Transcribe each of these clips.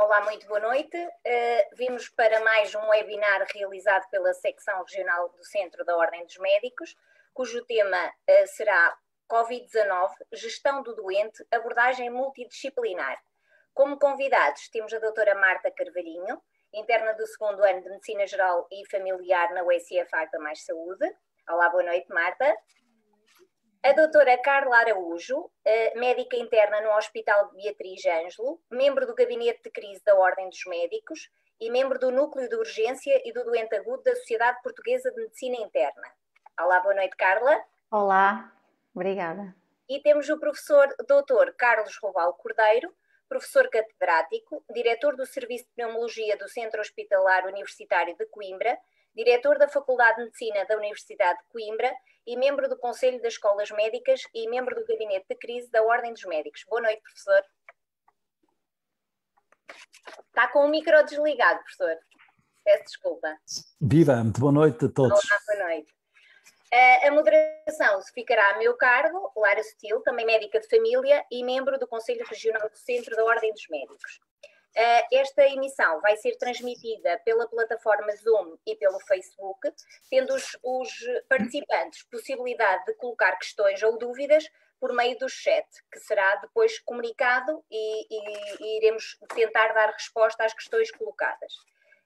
Olá, muito boa noite. Uh, vimos para mais um webinar realizado pela secção regional do Centro da Ordem dos Médicos, cujo tema uh, será Covid-19, gestão do doente, abordagem multidisciplinar. Como convidados temos a doutora Marta Carvalhinho, interna do segundo ano de Medicina Geral e Familiar na USF Agda Mais Saúde. Olá, boa noite, Marta. A doutora Carla Araújo, médica interna no Hospital Beatriz Ângelo, membro do Gabinete de Crise da Ordem dos Médicos e membro do Núcleo de Urgência e do Doente Agudo da Sociedade Portuguesa de Medicina Interna. Olá, boa noite, Carla. Olá, obrigada. E temos o professor doutor Carlos Roval Cordeiro, professor catedrático, diretor do Serviço de Pneumologia do Centro Hospitalar Universitário de Coimbra, diretor da Faculdade de Medicina da Universidade de Coimbra e membro do Conselho das Escolas Médicas e membro do Gabinete de Crise da Ordem dos Médicos. Boa noite, professor. Está com o micro desligado, professor. Peço desculpa. Viva, muito boa noite a todos. Olá, boa noite. A moderação ficará a meu cargo, Lara Sutil, também médica de família e membro do Conselho Regional do Centro da Ordem dos Médicos. Eh, esta emissão vai ser transmitida pela plataforma Zoom e pelo Facebook, tendo os, os participantes possibilidade de colocar questões ou dúvidas por meio do chat, que será depois comunicado e, e, e iremos tentar dar resposta às questões colocadas.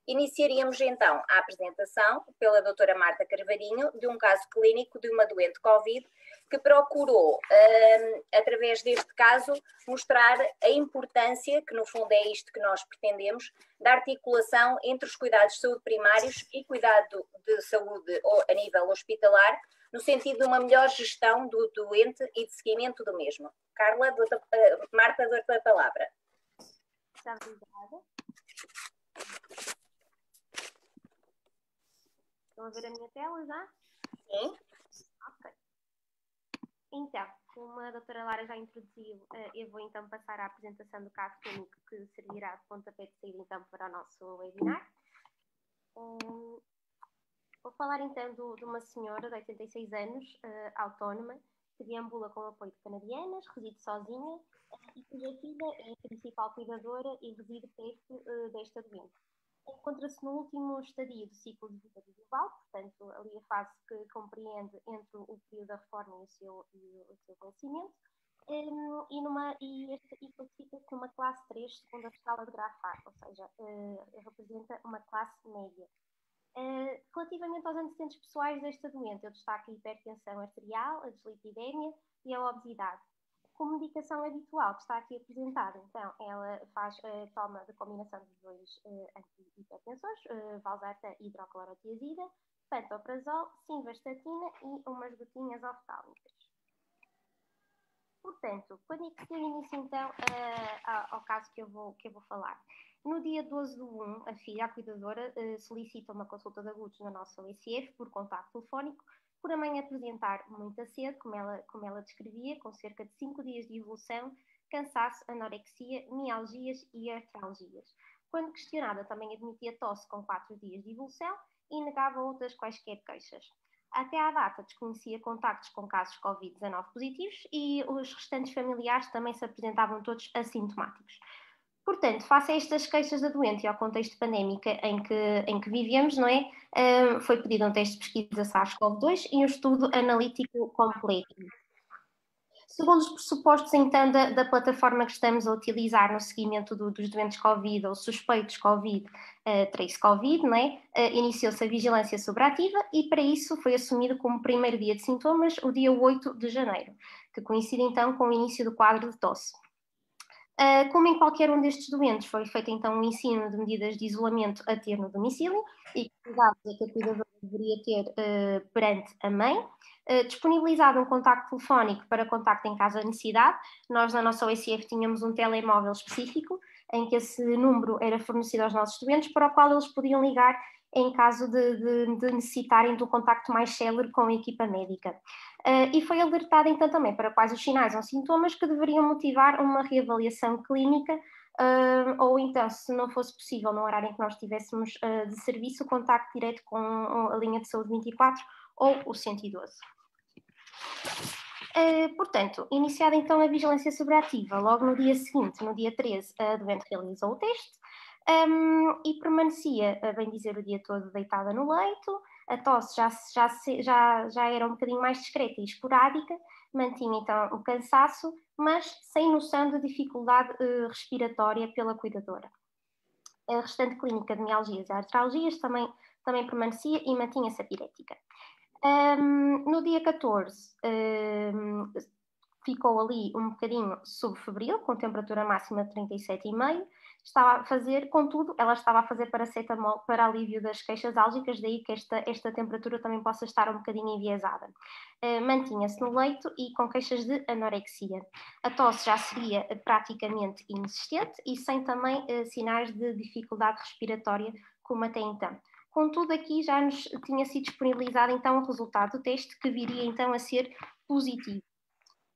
Iniciaríamos então a apresentação pela doutora Marta Carvarinho de um caso clínico de uma doente Covid que procurou, hum, através deste caso, mostrar a importância, que no fundo é isto que nós pretendemos, da articulação entre os cuidados de saúde primários e cuidado de saúde a nível hospitalar, no sentido de uma melhor gestão do doente e de seguimento do mesmo. Carla, doutor, eh, Marta, dou-te a palavra. obrigada. Estão a ver a minha tela já? Sim. Ok. Então, como a doutora Lara já introduziu, eh, eu vou então passar à apresentação do caso clínico que servirá de pontapé de saída então para o nosso webinar. Eh, vou falar então do, de uma senhora de 86 anos, eh, autónoma, que deambula com o apoio de canadianas, reside sozinha e cuja filha é a principal cuidadora e reside perto desta doença encontra-se no último estadio do ciclo de vida medieval, portanto, ali a fase que compreende entre o período da reforma e o seu, e o seu um, e, numa, e, este, e classifica-se numa classe 3, segundo a escala de Grafar, ou seja, uh, representa uma classe média. Uh, relativamente aos antecedentes pessoais desta doente, eu destaco a hipertensão arterial, a deslipidemia e a obesidade medicação habitual que está aqui apresentada, então, ela faz a toma da combinação dos dois uh, antihipertensores, uh, eh, valsarta e hidroclorotiazida, pantoprazol, simvastatina e umas gotinhas oftálmicas. Portanto, quando é que deu início então uh, ao caso que eu, vou, que eu vou falar? No dia 12 do 1, a filha, a cuidadora, uh, solicita uma consulta de agudos na nossa ICF por contato telefónico por a mãe apresentar muita sede, como ela, como ela descrevia, com cerca de 5 dias de evolução, cansaço, anorexia, mialgias e artralgias. Quando questionada, também admitia tosse com 4 dias de evolução e negava outras quaisquer queixas. Até à data, desconhecia contactos com casos Covid-19 positivos e os restantes familiares também se apresentavam todos assintomáticos. Portanto, face a estas queixas da doente e ao contexto pandémico em que, em que vivemos, não é? foi pedido um teste de pesquisa SARS-CoV-2 e um estudo analítico completo. Segundo os pressupostos, então, da, da, plataforma que estamos a utilizar no seguimento do, dos doentes Covid ou suspeitos Covid, uh, eh, trace Covid, né? uh, iniciou-se a vigilância sobreativa e, para isso, foi assumido como primeiro dia de sintomas o dia 8 de janeiro, que coincide então com o início do quadro de tosse. Eh, como em qualquer um destes doentes, foi feito então um ensino de medidas de isolamento a ter no domicílio e cuidados a que a cuidadora deveria ter uh, perante a mãe. Uh, disponibilizado um contacto telefónico para contacto em caso de necessidade. Nós, na nossa OECF, tínhamos um telemóvel específico em que esse número era fornecido aos nossos doentes, para o qual eles podiam ligar em caso de, de, de necessitarem do contacto mais célebre com a equipa médica. Uh, e foi alertada então também para quais os sinais ou sintomas que deveriam motivar uma reavaliação clínica, uh, ou então, se não fosse possível, no horário em que nós estivéssemos uh, ah, de serviço, o contacto direto com a linha de saúde 24 ou o 112. portanto, iniciada então a vigilância sobreativa, logo no dia seguinte, no dia 13, a doente realizou o teste um, e permanecia, a bem dizer, o dia todo deitada no leito, a tosse já, já, já, já era um bocadinho mais discreta e esporádica, mantinha então o cansaço, mas sem noção de dificuldade uh, respiratória pela cuidadora. A restante clínica de mialgias e artralgias também, também permanecia e mantinha-se apirética. Um, no dia 14, um, ficou ali um bocadinho subfebril, com temperatura máxima de 37,5 estava a fazer, contudo, ela estava a fazer paracetamol para alívio das queixas álgicas, daí que esta, esta temperatura também possa estar um bocadinho enviesada. Uh, Mantinha-se no leito e com queixas de anorexia. A tosse já seria eh, praticamente inexistente e sem também uh, sinais de dificuldade respiratória, como até então. Contudo, aqui já nos tinha sido disponibilizado então o resultado do teste, que viria então a ser positivo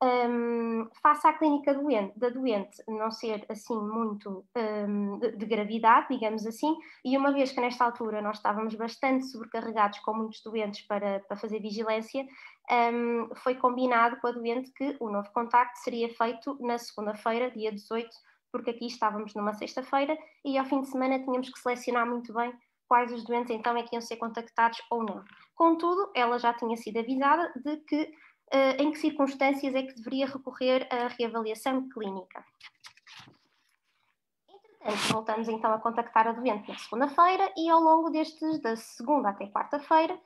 um, face à clínica doente, da doente não ser assim muito um, de, de, gravidade, digamos assim, e uma vez que nesta altura nós estávamos bastante sobrecarregados com muitos doentes para, para fazer vigilância, um, foi combinado com a doente que o novo contacto seria feito na segunda-feira, dia 18, porque aqui estávamos numa sexta-feira e ao fim de semana tínhamos que selecionar muito bem quais os doentes então é que iam ser contactados ou não. Contudo, ela já tinha sido avisada de que eh, em que circunstâncias é que deveria recorrer à reavaliação clínica. Entretanto, voltamos então a contactar a doente na segunda-feira e ao longo destes, da segunda até quarta-feira,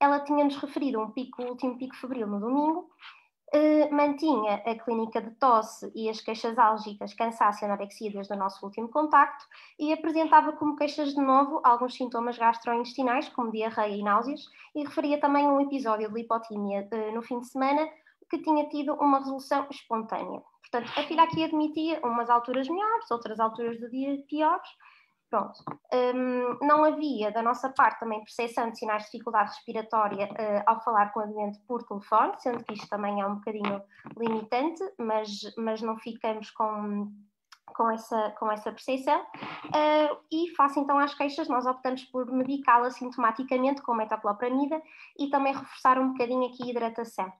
ela tinha-nos referido um pico, último pico febril no domingo eh, mantinha a clínica de tosse e as queixas álgicas, cansaço e anorexia desde o nosso último contacto e apresentava como queixas de novo alguns sintomas gastrointestinais, como diarreia e náuseas, e referia também um episódio de lipotímia eh, no fim de semana que tinha tido uma resolução espontânea. Portanto, a filha aqui admitia umas alturas melhores, outras alturas do dia piores, Pronto. Um, não havia da nossa parte também percepção de sinais de dificuldade respiratória uh, ao falar com a doente por telefone, sendo que isto também é um bocadinho limitante, mas, mas não ficamos com, com essa, com essa percepção. Uh, e face então às queixas, nós optamos por medicá-la sintomaticamente com metoclopramida e também reforçar um bocadinho aqui a hidratação.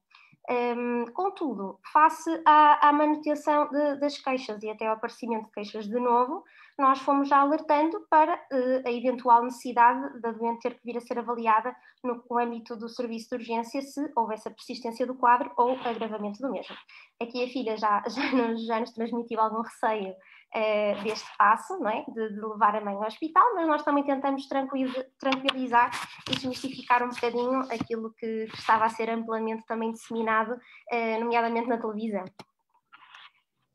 Um, contudo, face à, à manutenção de, das queixas e até ao aparecimento de queixas de novo, nós fomos já alertando para uh, a eventual necessidade da doente ter que vir a ser avaliada no âmbito do serviço de urgência se houvesse a persistência do quadro ou agravamento do mesmo. Aqui a filha já, já, nos, já nos transmitiu algum receio eh, deste passo, não é? de, de, levar a mãe ao hospital, mas nós também tentamos tranquilizar e desmistificar um bocadinho aquilo que, estava a ser amplamente também disseminado, uh, nomeadamente na televisão.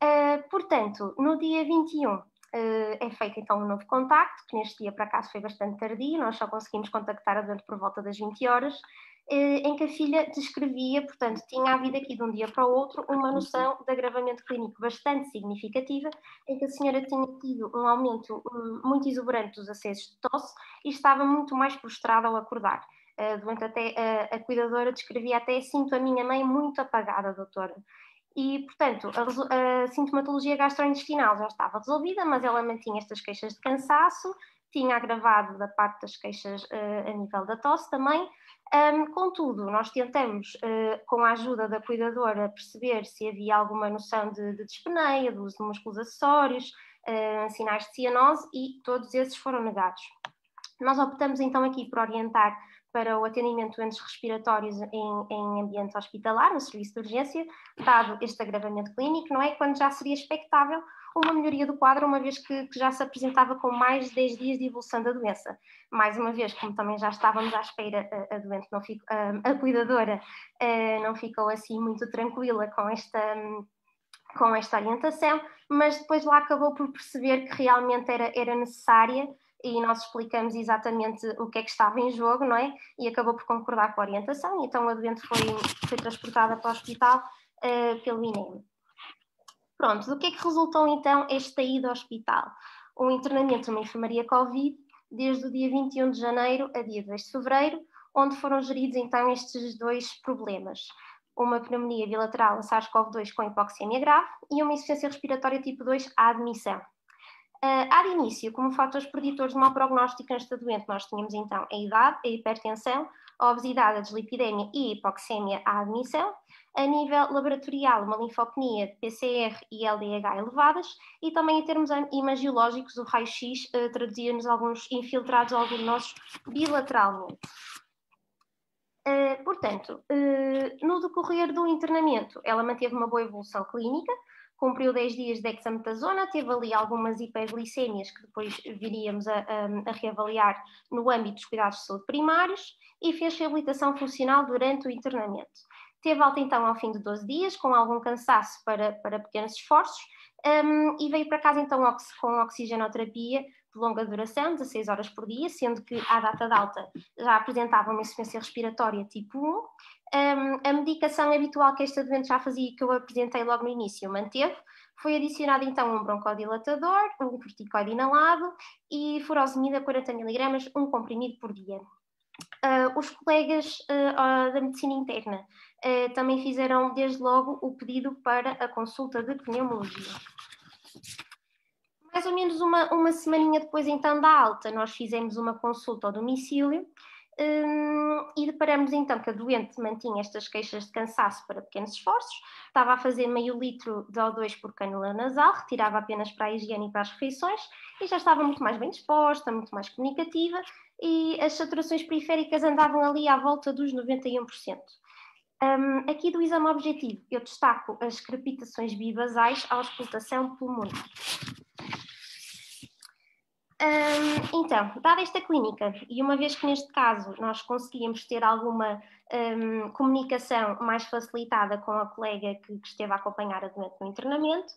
Uh, portanto, no dia 21 uh, é feito então um novo contacto, que neste dia por acaso foi bastante tardio, nós só conseguimos contactar a por volta das 20 horas, eh, em que a filha descrevia, portanto, tinha havido aqui de um dia para o outro uma noção de agravamento clínico bastante significativa, em que a senhora tinha tido um aumento hum, muito exuberante dos acessos de tosse e estava muito mais prostrada ao acordar. Eh, Durante até a, a cuidadora descrevia até sinto a minha mãe muito apagada, doutora. E, portanto, a, a sintomatologia gastrointestinal já estava resolvida, mas ela mantinha estas queixas de cansaço, tinha agravado da parte das queixas uh, a nível da tosse também, um, contudo, nós tentamos, uh, com a ajuda da cuidadora, perceber se havia alguma noção de, de dispneia, de uso de músculos acessórios, uh, sinais de cianose e todos esses foram negados. Nós optamos então aqui por orientar para o atendimento de respiratórios em, em, ambiente hospitalar, no serviço de urgência, dado este agravamento clínico, não é? Quando já seria expectável com uma melhoria do quadro, uma vez que, que já se apresentava com mais de 10 dias de evolução da doença. Mais uma vez, como também já estávamos à espera, a, a doente não ficou a, a cuidadora a, eh, não ficou assim muito tranquila com esta com esta orientação, mas depois lá acabou por perceber que realmente era, era necessária e nós explicamos exatamente o que é que estava em jogo, não é? E acabou por concordar com a orientação, então a doente foi, foi transportada para o hospital uh, pelo INEM. Pronto, do que é que resultou então esta ida ao hospital? Um internamento numa enfermaria Covid desde o dia 21 de janeiro a dia 2 de fevereiro, onde foram geridos então estes dois problemas. Uma pneumonia bilateral SARS-CoV-2 com hipoxemia grave e uma insuficiência respiratória tipo 2 à admissão. Uh, ah, há de início, como fatores preditores de mau prognóstico nesta doente, nós tínhamos então a idade, a hipertensão, a obesidade, a deslipidemia e a hipoxemia à admissão. A nível laboratorial, uma linfopenia PCR e LDH elevadas e também em termos imagiológicos, o raio-x eh, traduzia-nos alguns infiltrados algodinosos bilateralmente. Uh, portanto, uh, no decorrer do internamento, ela manteve uma boa evolução clínica, cumpriu 10 dias de dexametasona, teve ali algumas hiperglicêmias que depois viríamos a, a, a, reavaliar no âmbito dos cuidados de saúde primários e fez reabilitação funcional durante o internamento. Teve alta então ao fim de 12 dias, com algum cansaço para, para pequenos esforços, um, e veio para casa então ox com oxigenoterapia de longa duração, 16 horas por dia, sendo que à data de alta já apresentava uma insuficiência respiratória tipo 1, um, a medicação habitual que esta doente já fazia e que eu apresentei logo no início manteve. Foi adicionado então um broncodilatador, um corticoide inalado e furosemida 40 mg, um comprimido por dia. Uh, os colegas uh, da medicina interna uh, também fizeram desde logo o pedido para a consulta de pneumologia. Mais ou menos uma, uma semaninha depois então da alta, nós fizemos uma consulta ao domicílio Hum, e deparamos então que a doente mantinha estas queixas de cansaço para pequenos esforços, estava a fazer meio litro de O2 por cânula nasal, retirava apenas para a higiene e para as refeições, e já estava muito mais bem disposta, muito mais comunicativa, e as saturações periféricas andavam ali à volta dos 91%. Hum, aqui do exame objetivo, eu destaco as crepitações bibasais à auscultação pulmonar. Um, então, dada esta clínica, e uma vez que neste caso nós conseguíamos ter alguma um, comunicação mais facilitada com a colega que, que esteve a acompanhar a doente no internamento,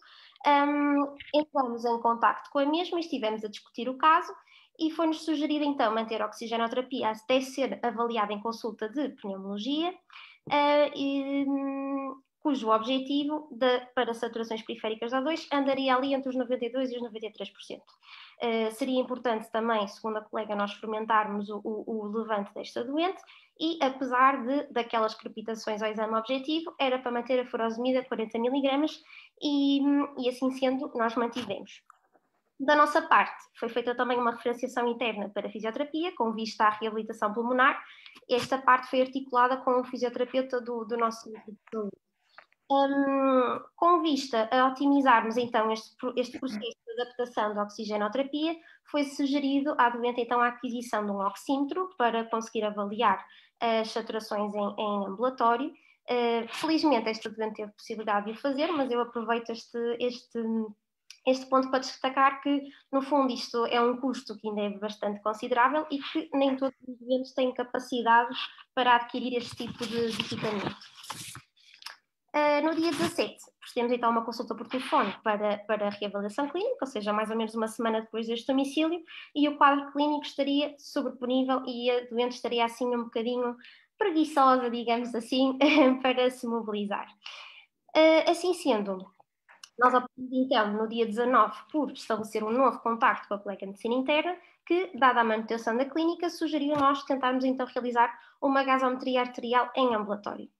um, entramos em contato com a mesma e estivemos a discutir o caso e foi-nos sugerido então manter a oxigenoterapia até ser avaliada em consulta de pneumologia, uh, e, hum, cujo objetivo de, para saturações periféricas A2 andaria ali entre os 92% e os 93%. Eh, seria importante também, segundo a colega, nós fermentarmos o, o, o levante desta doente e, apesar de, daquelas crepitações ao exame objetivo, era para manter a furosemida a 40 mg e, e assim sendo, nós mantivemos. Da nossa parte, foi feita também uma referenciação interna para fisioterapia, com vista à reabilitação pulmonar. Esta parte foi articulada com o fisioterapeuta do, do nosso grupo de saúde um, com vista a otimizarmos então este, este processo de adaptação da oxigenoterapia, foi sugerido à doente então a aquisição de um oxímetro para conseguir avaliar as saturações em, em ambulatório. Uh, felizmente esta doente teve possibilidade de o fazer, mas eu aproveito este, este, este ponto para destacar que, no fundo, isto é um custo que ainda é bastante considerável e que nem todos os doentes têm capacidade para adquirir este tipo de equipamento. Eh, no dia 17, procedemos então a uma consulta por telefone para, para a reavaliação clínica, ou seja, mais ou menos uma semana depois deste domicílio, e o quadro clínico estaria sobreponível e a doente estaria assim um bocadinho preguiçosa, digamos assim, para se mobilizar. Eh, assim sendo, nós optamos então no dia 19 por estabelecer um novo contacto com a colega de medicina interna, que, dada a manutenção da clínica, sugeriu nós tentarmos então realizar uma gasometria arterial em ambulatório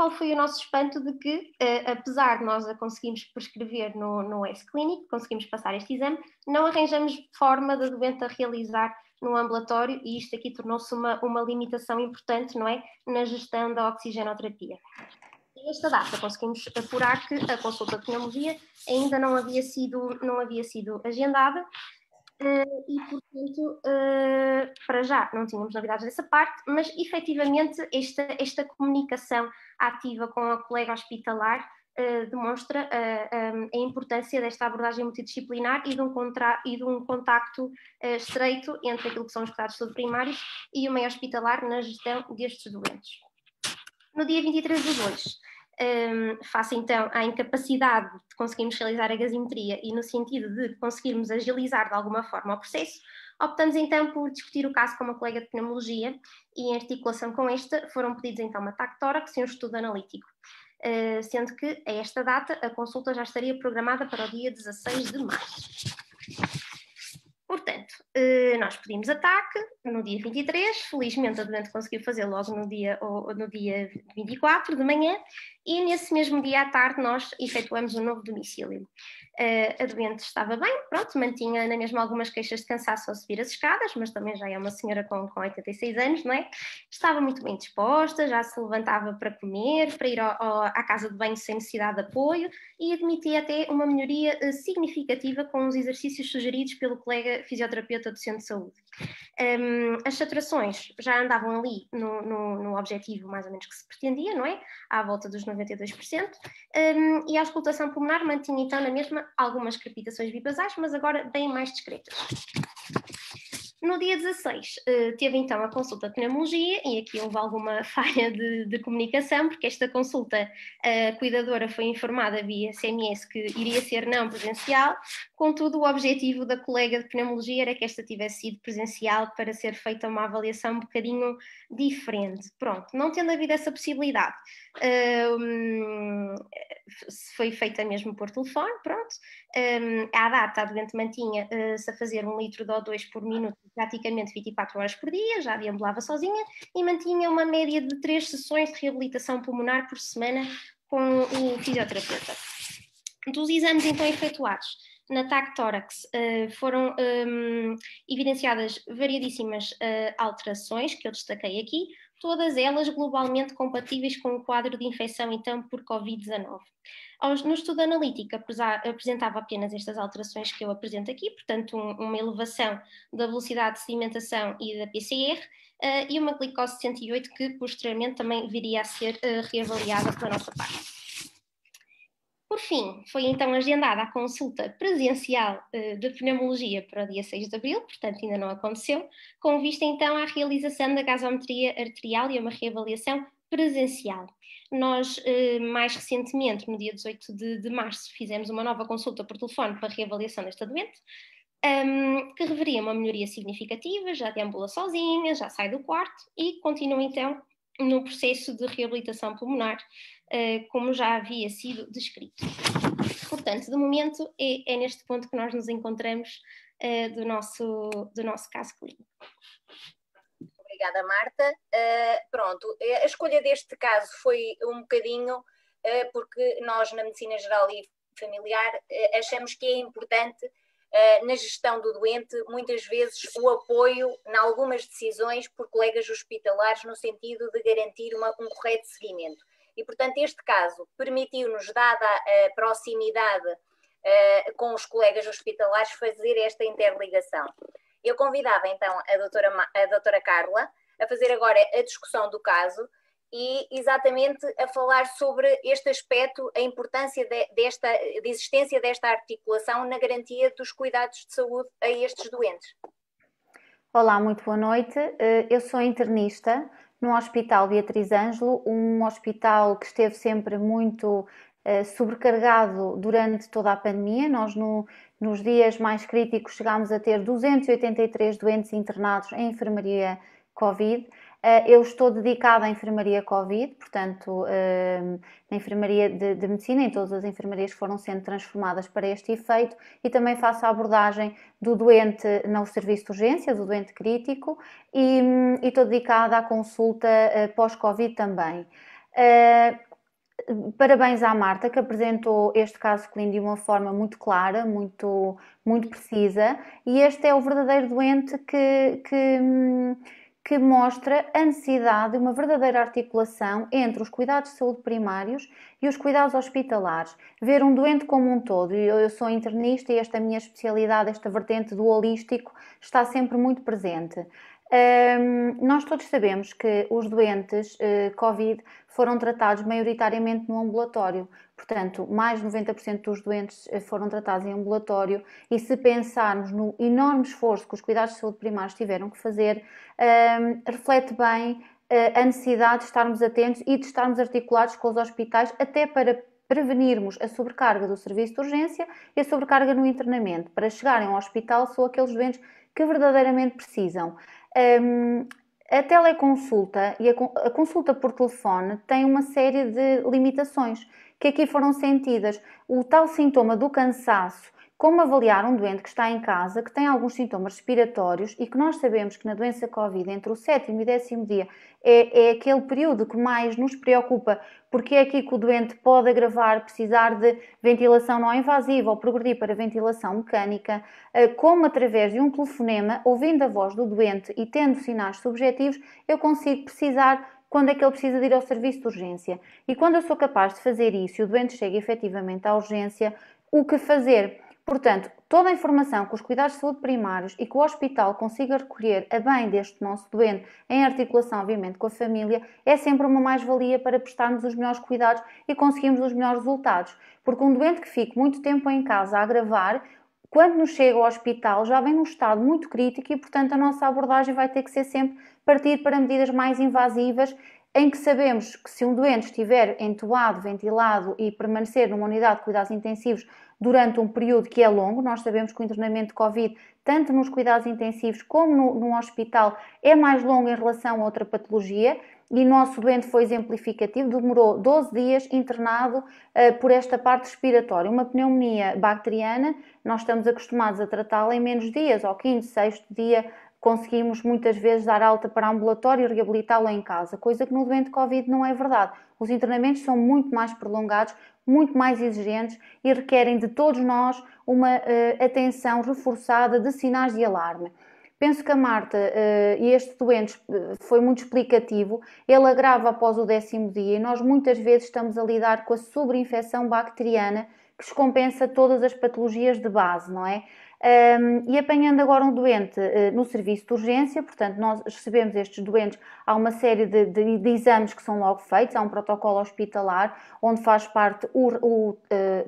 qual foi o nosso espanto de que, uh, apesar de nós a conseguirmos prescrever no, no S-Clinic, conseguimos passar este exame, não arranjamos forma da doente a realizar no ambulatório e isto aqui tornou-se uma, uma limitação importante, não é, na gestão da oxigenoterapia. Nesta data conseguimos apurar que a consulta de pneumologia ainda não havia sido, não havia sido agendada Uh, e, portanto, uh, para já não tínhamos novidades dessa parte, mas efetivamente esta, esta comunicação ativa com a colega hospitalar uh, demonstra um, a importância desta abordagem multidisciplinar e de um, contra, e de um contacto estreito entre aquilo que são os cuidados subprimários primários e o meio hospitalar na gestão destes doentes. No dia 23 de 2, um, face então à incapacidade de conseguirmos realizar a gasometria e no sentido de conseguirmos agilizar de alguma forma o processo, optamos então por discutir o caso com uma colega de pneumologia e em articulação com esta foram pedidos então uma TAC tórax e um estudo analítico. Uh, sendo que a esta data a consulta já estaria programada para o dia 16 de março. Eh, nós pedimos ataque no dia 23, felizmente a doente conseguiu fazer logo no dia, no dia 24 de manhã, e nesse mesmo dia à tarde nós efetuamos um novo domicílio. Eh, a doente estava bem, pronto, mantinha ainda mesmo algumas queixas de cansaço ao subir as escadas, mas também já é uma senhora com, com 86 anos, não é? Estava muito bem disposta, já se levantava para comer, para ir ao, ao, à casa de banho sem necessidade de apoio e admitia até uma melhoria eh, significativa com os exercícios sugeridos pelo colega fisioterapeuta do centro de saúde. Um, as saturações já andavam ali no, no, no, objetivo mais ou menos que se pretendia, não é? À volta dos 92%, um, e a auscultação pulmonar mantinha então na mesma algumas crepitações bibasais, mas agora bem mais discretas. No dia 16, eh, teve então a consulta de pneumologia, e aqui houve alguma falha de, de comunicação, porque esta consulta, a eh, cuidadora foi informada via SMS que iria ser não presencial, contudo, o objetivo da colega de pneumologia era que esta tivesse sido presencial para ser feita uma avaliação um bocadinho diferente. Pronto, não tendo havido essa possibilidade, ehm, foi feita mesmo por telefone, pronto. Um, ehm, à data, a doente mantinha-se a fazer um litro de O2 por minuto praticamente 24 horas por dia, já deambulava sozinha e mantinha uma média de três sessões de reabilitação pulmonar por semana com o fisioterapeuta. Dos exames então efetuados na TAC tórax eh, foram um, ehm, evidenciadas variedíssimas uh, alterações que eu destaquei aqui, todas elas globalmente compatíveis com o quadro de infecção então por Covid-19. No estudo analítico apresentava apenas estas alterações que eu apresento aqui, portanto uma elevação da velocidade de sedimentação e da PCR eh, e uma glicose 108 que posteriormente também viria a ser eh, reavaliada pela nossa parte. Por fim, foi então agendada a consulta presencial eh, de pneumologia para o dia 6 de abril, portanto ainda não aconteceu, com vista então à realização da gasometria arterial e uma reavaliação presencial nós eh, mais recentemente, no dia 18 de, de março, fizemos uma nova consulta por telefone para reavaliação desta doente, um, que reveria uma melhoria significativa, já deambula sozinha, já sai do quarto e continua então no processo de reabilitação pulmonar, uh, como já havia sido descrito. Portanto, de momento, é, é neste ponto que nós nos encontramos uh, do, nosso, do nosso caso clínico obrigada, Marta. Uh, pronto, eh, a escolha deste caso foi um bocadinho uh, porque nós, na medicina geral e familiar, uh, achamos que é importante na gestão do doente, muitas vezes, o apoio em algumas decisões por colegas hospitalares, no sentido de garantir uma, um correto seguimento. E, portanto, este caso permitiu-nos, dada a proximidade com os colegas hospitalares, fazer esta interligação. Eu convidava então a doutora, a doutora Carla a fazer agora a discussão do caso e exatamente a falar sobre este aspecto, a importância de, desta, de existência desta articulação na garantia dos cuidados de saúde a estes doentes. Olá, muito boa noite. Eh, eu sou internista no Hospital Beatriz Ângelo, um hospital que esteve sempre muito eh, sobrecarregado durante toda a pandemia. Nós, no nos dias mais críticos, chegámos a ter 283 doentes internados em enfermaria Covid. Eh, eu estou dedicada à enfermaria Covid, portanto, eh, na enfermaria de, de, medicina, em todas as enfermarias que foram sendo transformadas para este efeito, e também faço a abordagem do doente no serviço de urgência, do doente crítico, e, e estou dedicada à consulta eh, pós-Covid também. Parabéns à Marta, que apresentou este caso clínico de uma forma muito clara, muito, muito precisa, e este é o verdadeiro doente que, que, que mostra a necessidade de uma verdadeira articulação entre os cuidados de saúde primários e os cuidados hospitalares. Ver um doente como um todo, e eu sou internista e esta é minha especialidade, esta vertente do holístico, está sempre muito presente. Um, nós todos sabemos que os doentes uh, Covid foram tratados maioritariamente no ambulatório, portanto, mais de 90% dos doentes eh, foram tratados em ambulatório. E se pensarmos no enorme esforço que os cuidados de saúde primários tiveram que fazer, um, reflete bem uh, a necessidade de estarmos atentos e de estarmos articulados com os hospitais, até para prevenirmos a sobrecarga do serviço de urgência e a sobrecarga no internamento, para chegarem ao hospital só aqueles doentes que verdadeiramente precisam. Um, a teleconsulta e a, consulta por telefone têm uma série de limitações que aqui foram sentidas. O tal sintoma do cansaço como avaliar um doente que está em casa, que tem alguns sintomas respiratórios e que nós sabemos que na doença Covid, entre o sétimo e décimo dia, é, é aquele período que mais nos preocupa, porque é aqui que o doente pode agravar, precisar de ventilação não invasiva ou progredir para ventilação mecânica, eh, como através de um telefonema, ouvindo a voz do doente e tendo sinais subjetivos, eu consigo precisar quando é que ele precisa de ir ao serviço de urgência. E quando eu sou capaz de fazer isso e o doente chega efetivamente à urgência, o que fazer? Portanto, toda a informação que os cuidados de saúde primários e que o hospital consiga recolher a bem deste nosso doente, em articulação, obviamente, com a família, é sempre uma mais-valia para prestarmos os melhores cuidados e conseguirmos os melhores resultados. Porque um doente que fique muito tempo em casa a agravar, quando nos chega ao hospital já vem num estado muito crítico e, portanto, a nossa abordagem vai ter que ser sempre partir para medidas mais invasivas em que sabemos que se um doente estiver entubado, ventilado e permanecer numa unidade de cuidados intensivos durante um período que é longo. Nós sabemos que o internamento de Covid, tanto nos cuidados intensivos como no, no hospital, é mais longo em relação a outra patologia e nosso doente foi exemplificativo, demorou 12 dias internado uh, por esta parte respiratória. Uma pneumonia bacteriana, nós estamos acostumados a tratá-la em menos dias, ao quinto, sexto dia conseguimos muitas vezes dar alta para ambulatório e reabilitá-lo em casa, coisa que no doente Covid não é verdade. Os internamentos são muito mais prolongados, muito mais exigentes e requerem de todos nós uma uh, atenção reforçada de sinais de alarme. Penso que a Marta uh, e este doente eh, foi muito explicativo. Ele agrava após o décimo dia e nós muitas vezes estamos a lidar com a sobreinfecção bacteriana que descompensa todas as patologias de base, não é? Um, e apanhando agora um doente uh, no serviço de urgência, portanto, nós recebemos estes doentes, há uma série de, de, de exames que são logo feitos, há um protocolo hospitalar onde faz parte o, o uh,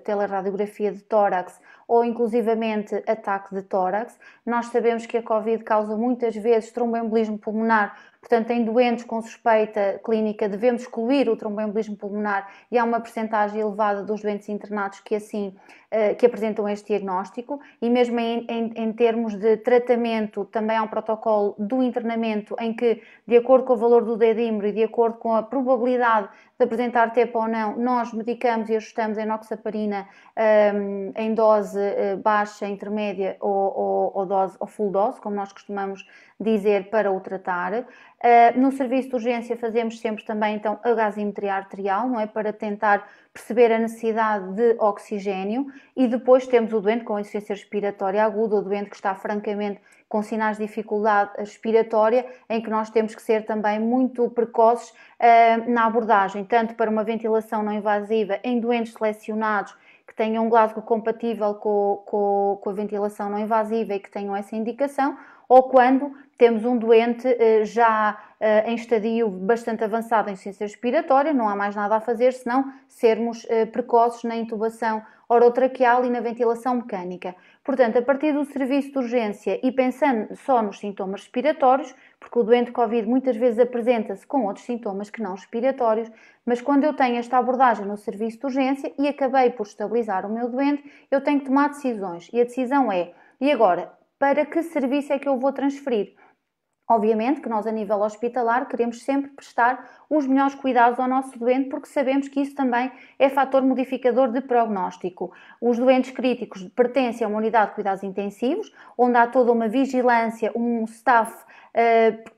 teleradiografia de tórax ou inclusivamente ataque de tórax. Nós sabemos que a Covid causa muitas vezes tromboembolismo pulmonar, portanto, em doentes com suspeita clínica devemos excluir o tromboembolismo pulmonar e há uma percentagem elevada dos doentes internados que assim eh, que apresentam este diagnóstico e mesmo em, em, em, termos de tratamento também há um protocolo do internamento em que, de acordo com o valor do dedímero e de acordo com a probabilidade de apresentar TEP ou não, nós medicamos e ajustamos a enoxaparina um, ehm, em dose eh, baixa, intermédia ou, ou, ou, dose, ou full dose, como nós costumamos dizer, para o tratar. Eh, no serviço de urgência fazemos sempre também então a gasimetria arterial, não é? Para tentar perceber a necessidade de oxigênio e depois temos o doente com insuficiência respiratória aguda, o doente que está francamente com sinais de dificuldade respiratória, em que nós temos que ser também muito precoces uh, na abordagem, tanto para uma ventilação não invasiva em doentes selecionados que tenham um Glasgow compatível com, com, com a ventilação não invasiva e que tenham essa indicação, ou quando temos um doente eh, já eh, em estadio bastante avançado em ciência respiratória, não há mais nada a fazer senão sermos eh, precoces na intubação orotraqueal e na ventilação mecânica. Portanto, a partir do serviço de urgência e pensando só nos sintomas respiratórios, porque o doente Covid muitas vezes apresenta-se com outros sintomas que não respiratórios, mas quando eu tenho esta abordagem no serviço de urgência e acabei por estabilizar o meu doente, eu tenho que tomar decisões. E a decisão é: e agora? para que serviço é que eu vou transferir. Obviamente que nós, a nível hospitalar, queremos sempre prestar os melhores cuidados ao nosso doente, porque sabemos que isso também é fator modificador de prognóstico. Os doentes críticos pertencem a uma unidade de cuidados intensivos, onde há toda uma vigilância, um staff uh,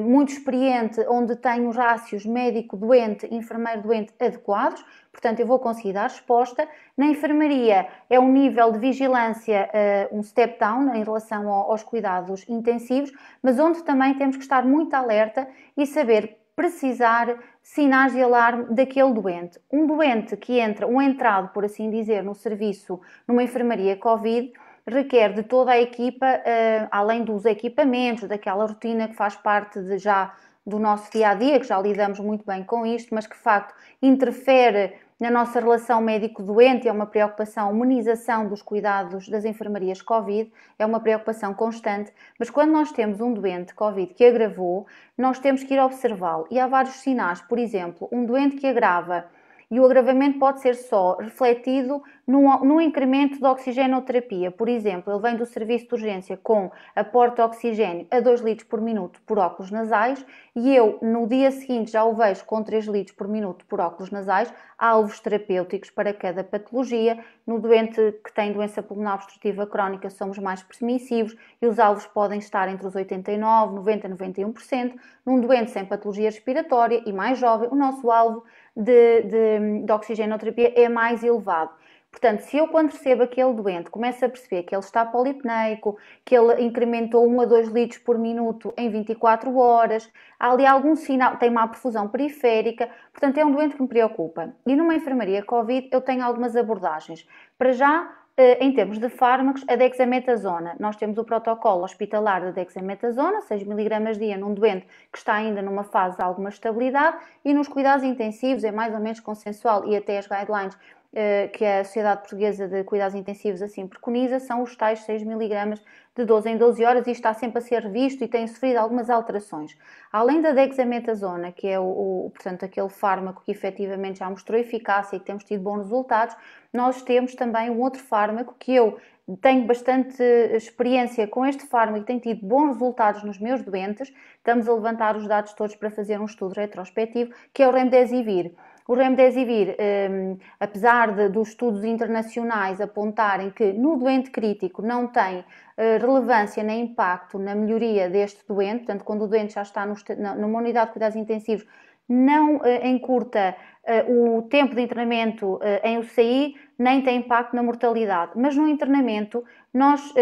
uh, muito experiente, onde tem os rácios médico-doente, enfermeiro-doente adequados, portanto eu vou conseguir dar resposta. Na enfermaria é um nível de vigilância, eh, um step down em relação aos cuidados intensivos, mas onde também temos que estar muito alerta e saber precisar sinais de alarme daquele doente. Um doente que entra, um entrado, por assim dizer, no serviço, numa enfermaria Covid, requer de toda a equipa, eh, além dos equipamentos, daquela rotina que faz parte de já do nosso dia a dia, que já lidamos muito bem com isto, mas que de facto interfere na nossa relação médico-doente, é uma preocupação, humanização dos cuidados das enfermarias Covid, é uma preocupação constante, mas quando nós temos um doente Covid que agravou, nós temos que ir observá-lo. E há vários sinais, por exemplo, um doente que agrava e o agravamento pode ser só refletido num, no incremento da oxigenoterapia. Por exemplo, ele vem do serviço de urgência com aporte de oxigênio a 2 litros por minuto por óculos nasais e eu no dia seguinte já o vejo com 3 litros por minuto por óculos nasais, alvos terapêuticos para cada patologia. No doente que tem doença pulmonar obstrutiva crónica somos mais permissivos e os alvos podem estar entre os 89, 90 e 91%. Num doente sem patologia respiratória e mais jovem, o nosso alvo de, de, de oxigenoterapia é mais elevado. Portanto, se eu quando recebo aquele doente começo a perceber que ele está polipneico, que ele incrementou 1 a 2 litros por minuto em 24 horas, há ali algum sinal, tem uma perfusão periférica, portanto é um doente que me preocupa. E numa enfermaria COVID eu tenho algumas abordagens. Para já, eh, em termos de fármacos, a dexametasona. Nós temos o protocolo hospitalar da dexametasona, 6 mg dia num doente que está ainda numa fase de alguma estabilidade e nos cuidados intensivos é mais ou menos consensual e até as guidelines eh, que a Sociedade Portuguesa de Cuidados Intensivos assim preconiza, são os tais 6 miligramas de 12 em 12 horas e está sempre a ser revisto e tem sofrido algumas alterações. Além da dexametasona, que é o, o, portanto, aquele fármaco que efetivamente já mostrou eficácia e que temos tido bons resultados, nós temos também um outro fármaco que eu tenho bastante experiência com este fármaco e tenho tido bons resultados nos meus doentes. Estamos a levantar os dados todos para fazer um estudo retrospectivo, que é o Remdesivir. O remdesivir, um, apesar de, dos estudos internacionais apontarem que no doente crítico não tem uh, relevância nem impacto na melhoria deste doente, portanto, quando o doente já está no, numa unidade de cuidados intensivos, não uh, encurta uh, o tempo de internamento em UCI, nem tem impacto na mortalidade. Mas no internamento, nós,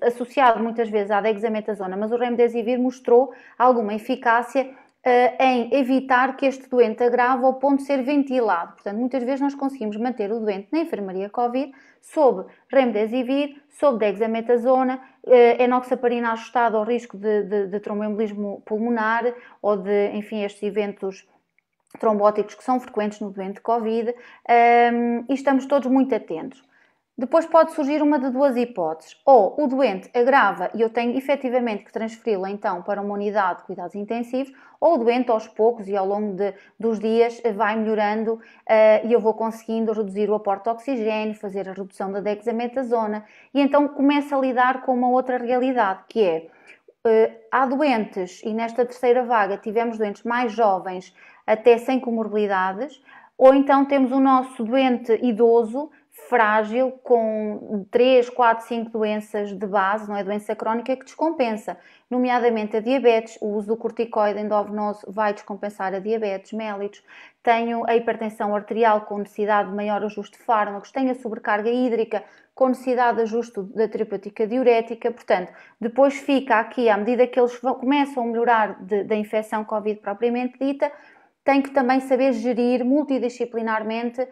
associado muitas vezes à dexametasona, mas o remdesivir mostrou alguma eficácia eh, em evitar que este doente agrave ao ponto de ser ventilado. Portanto, muitas vezes nós conseguimos manter o doente na enfermaria Covid sob remdesivir, sob dexametasona, eh, enoxaparina ajustada ao risco de, de, de tromboembolismo pulmonar ou de, enfim, estes eventos trombóticos que são frequentes no doente Covid ehm, e estamos todos muito atentos. Depois pode surgir uma de duas hipóteses. Ou o doente agrava e eu tenho efetivamente que transferi-lo então para uma unidade de cuidados intensivos, ou o doente aos poucos e ao longo de, dos dias vai melhorando uh, e eu vou conseguindo reduzir o aporte de oxigênio, fazer a redução da dexametasona e então começa a lidar com uma outra realidade que é uh, há doentes, e nesta terceira vaga tivemos doentes mais jovens até sem comorbilidades, ou então temos o nosso doente idoso frágil com 3, 4, 5 doenças de base, não é doença crónica, que descompensa, nomeadamente a diabetes, o uso do corticoide endovenoso vai descompensar a diabetes mellitus, tenho a hipertensão arterial com necessidade de maior ajuste de fármacos, tenho a sobrecarga hídrica com necessidade de ajuste da terapêutica diurética, portanto, depois fica aqui, à medida que eles começam a melhorar da infecção COVID propriamente dita, tem que também saber gerir multidisciplinarmente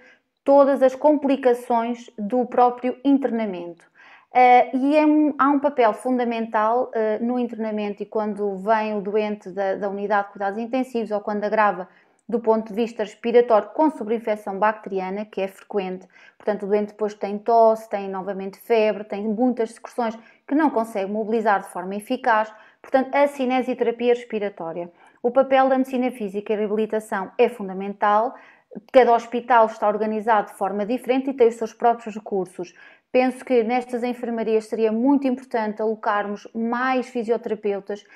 todas as complicações do próprio internamento. Uh, e é há um papel fundamental uh, no internamento e quando vem o doente da, da, unidade de cuidados intensivos ou quando agrava do ponto de vista respiratório com sobreinfecção bacteriana, que é frequente. Portanto, o doente depois tem tosse, tem novamente febre, tem muitas secreções que não consegue mobilizar de forma eficaz. Portanto, a cinesioterapia respiratória. O papel da medicina física e reabilitação é fundamental cada hospital está organizado de forma diferente e tem os seus próprios recursos. Penso que nestas enfermarias seria muito importante alocarmos mais fisioterapeutas uh,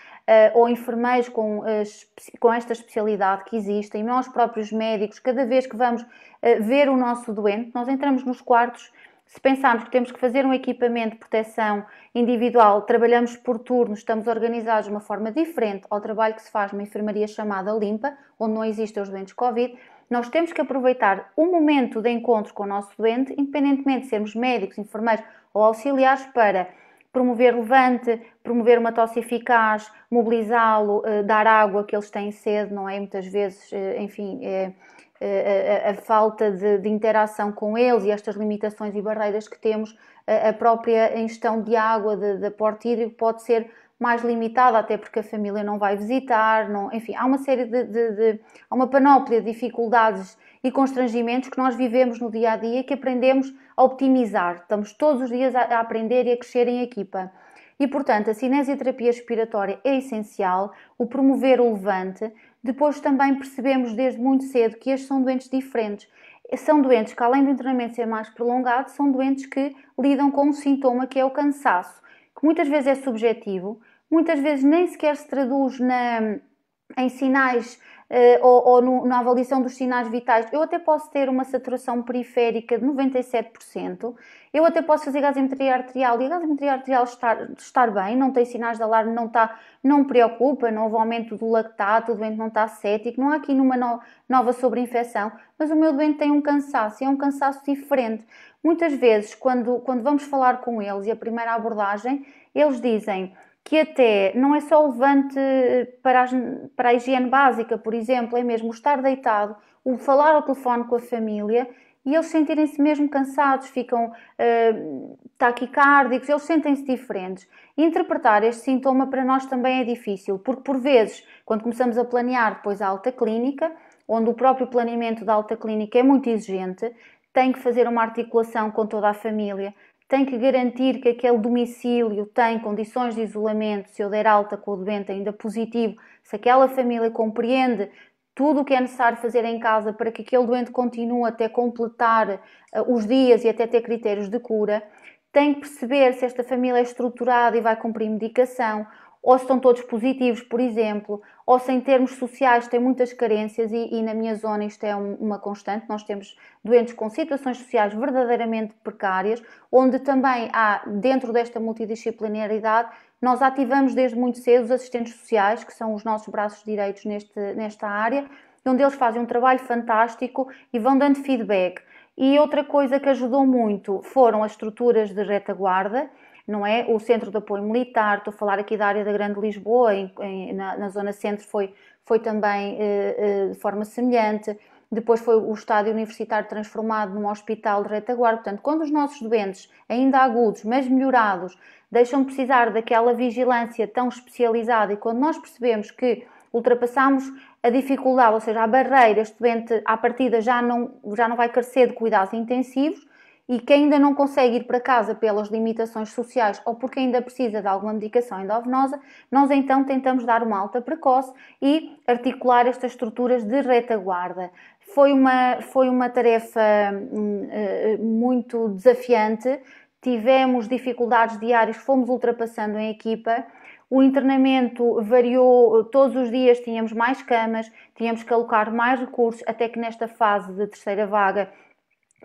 ou enfermeiros com, eh, com esta especialidade que existem, nós próprios médicos, cada vez que vamos uh, ver o nosso doente, nós entramos nos quartos. Se pensarmos que temos que fazer um equipamento de proteção individual, trabalhamos por turnos, estamos organizados de uma forma diferente ao trabalho que se faz numa enfermaria chamada limpa, onde não existem os doentes Covid, nós temos que aproveitar o momento de encontro com o nosso doente, independentemente de sermos médicos, enfermeiros ou auxiliares, para promover levante, promover uma tosse eficaz, mobilizá-lo, eh, dar água que eles têm sede, não é? Muitas vezes, eh, enfim, é, eh, a, a, a, falta de, de, interação com eles e estas limitações e barreiras que temos, a, a própria ingestão de água, de, de aporte hídrico, pode ser mais limitada, até porque a família não vai visitar, não, enfim, há uma série de, de, de há uma panóplia de dificuldades e constrangimentos que nós vivemos no dia a dia que aprendemos a optimizar. Estamos todos os dias a, aprender e a crescer em equipa. E portanto, a cinesioterapia respiratória é essencial, o promover o levante. Depois também percebemos desde muito cedo que estes são doentes diferentes. São doentes que, além do treinamento ser mais prolongado, são doentes que lidam com um sintoma que é o cansaço, que muitas vezes é subjetivo, muitas vezes nem sequer se traduz na, em sinais uh, ou, ou no, na avaliação dos sinais vitais, eu até posso ter uma saturação periférica de 97%, eu até posso fazer gasometria arterial e a gasometria arterial estar, estar bem, não tem sinais de alarme, não, está, não preocupa, não houve aumento do lactato, o doente não está cético, não há aqui nenhuma no, nova sobreinfecção, mas o meu doente tem um cansaço e é um cansaço diferente. Muitas vezes, quando, quando vamos falar com eles e a primeira abordagem, eles dizem que até não é só o levante eh, para, as, para a higiene básica, por exemplo, é mesmo estar deitado, o falar ao telefone com a família e eles sentirem-se mesmo cansados, ficam uh, taquicárdicos, eles sentem-se diferentes. Interpretar este sintoma para nós também é difícil, porque por vezes, quando começamos a planear depois a alta clínica, onde o próprio planeamento da alta clínica é muito exigente, tem que fazer uma articulação com toda a família, tem que garantir que aquele domicílio tem condições de isolamento, se eu der alta com o doente ainda positivo, se aquela família compreende tudo o que é necessário fazer em casa para que aquele doente continue até completar eh, os dias e até ter critérios de cura, tem que perceber se esta família é estruturada e vai cumprir medicação, ou se estão todos positivos, por exemplo, ou sem termos sociais, tem muitas carências e, e na minha zona isto é uma constante. Nós temos doentes com situações sociais verdadeiramente precárias, onde também há, dentro desta multidisciplinaridade, nós ativamos desde muito cedo os assistentes sociais, que são os nossos braços direitos neste, nesta área, onde eles fazem um trabalho fantástico e vão dando feedback. E outra coisa que ajudou muito foram as estruturas de retaguarda não é? O Centro de Apoio Militar, estou a falar aqui da área da Grande Lisboa, em, em, na, na, zona centro foi, foi também eh, eh, de forma semelhante. Depois foi o estádio universitário transformado num hospital de retaguarda. Portanto, quando os nossos doentes, ainda agudos, mas melhorados, deixam de precisar daquela vigilância tão especializada e quando nós percebemos que ultrapassamos a dificuldade, ou seja, a barreira, este doente à partida já não, já não vai carecer de cuidados intensivos, e que ainda não consegue ir para casa pelas limitações sociais ou porque ainda precisa de alguma medicação endovenosa, nós então tentamos dar uma alta precoce e articular estas estruturas de retaguarda. Foi uma, foi uma tarefa hum, eh, muito desafiante, tivemos dificuldades diárias, fomos ultrapassando em equipa. O internamento variou, todos os dias tínhamos mais camas, tínhamos que alocar mais recursos, até que nesta fase de terceira vaga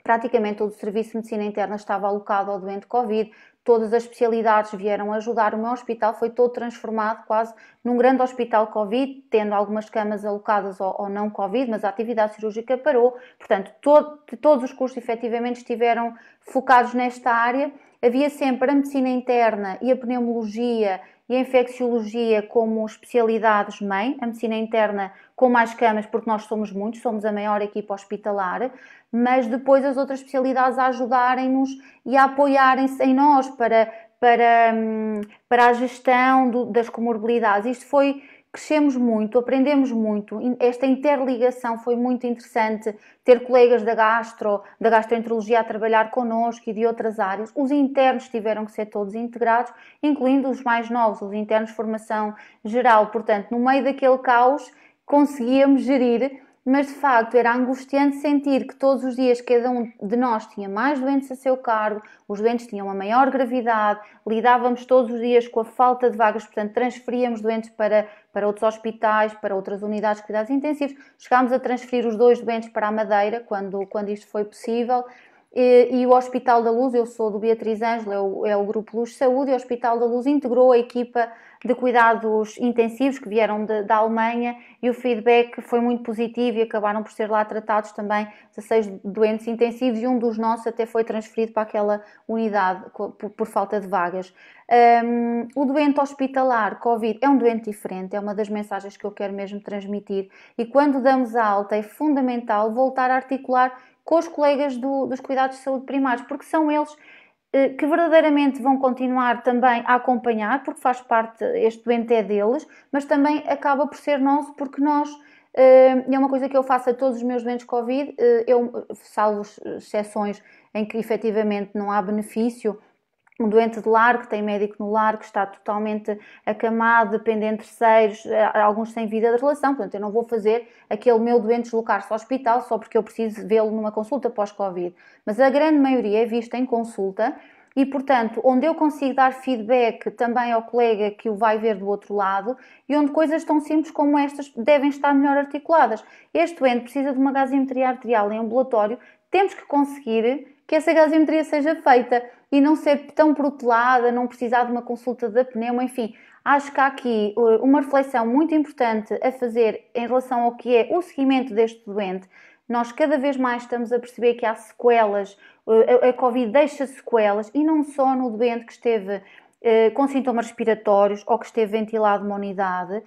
praticamente todo o serviço de medicina interna estava alocado ao doente Covid, todas as especialidades vieram ajudar. O meu hospital foi todo transformado quase num grande hospital Covid, tendo algumas camas alocadas ao, ao não Covid, mas a atividade cirúrgica parou. Portanto, todo, todos os cursos efetivamente estiveram focados nesta área. Havia sempre a medicina interna e a pneumologia e a infecciologia como especialidades mãe, a medicina interna com mais camas, porque nós somos muitos, somos a maior equipa hospitalar mas depois as outras especialidades a ajudarem-nos e a apoiarem-se em nós para, para, hum, para a gestão do, das comorbilidades. Isto foi, crescemos muito, aprendemos muito. Esta interligação foi muito interessante. Ter colegas da gastro, da gastroenterologia a trabalhar connosco e de outras áreas. Os internos tiveram que ser todos integrados, incluindo os mais novos, os internos de formação geral. Portanto, no meio daquele caos, conseguíamos gerir mas de facto era angustiante sentir que todos os dias cada um de nós tinha mais doentes a seu cargo, os doentes tinham uma maior gravidade, lidávamos todos os dias com a falta de vagas, portanto transferíamos doentes para, para outros hospitais, para outras unidades de cuidados intensivos, chegámos a transferir os dois doentes para a Madeira quando, quando isto foi possível. E, e, o Hospital da Luz, eu sou do Beatriz Ângela, é, o, é o Grupo Luz Saúde, e o Hospital da Luz integrou a equipa de cuidados intensivos que vieram de, da Alemanha e o feedback foi muito positivo e acabaram por ser lá tratados também 16 doentes intensivos e um dos nossos até foi transferido para aquela unidade por, por falta de vagas. Um, o doente hospitalar Covid é um doente diferente, é uma das mensagens que eu quero mesmo transmitir e quando damos a alta é fundamental voltar a articular com os colegas do, dos cuidados de saúde primários, porque são eles eh, que verdadeiramente vão continuar também a acompanhar, porque faz parte, este doente é deles, mas também acaba por ser nosso, porque nós, eh, é uma coisa que eu faço a todos os meus doentes Covid, eh, eu, salvo exceções em que efetivamente não há benefício um doente de lar que tem médico no lar, que está totalmente acamado, dependente de terceiros, eh, alguns sem vida de relação. Portanto, eu não vou fazer aquele meu doente deslocar-se ao hospital só porque eu preciso vê-lo numa consulta pós-Covid. Mas a grande maioria é vista em consulta e, portanto, onde eu consigo dar feedback também ao colega que o vai ver do outro lado e onde coisas tão simples como estas devem estar melhor articuladas. Este doente precisa de uma gasometria arterial em ambulatório, temos que conseguir que essa gasometria seja feita e não ser tão protelada, não precisar de uma consulta da pneuma, enfim. Acho que há aqui eh, uma reflexão muito importante a fazer em relação ao que é o seguimento deste doente. Nós cada vez mais estamos a perceber que há sequelas, eh, a Covid deixa sequelas e não só no doente que esteve eh, com sintomas respiratórios ou que esteve ventilado numa unidade,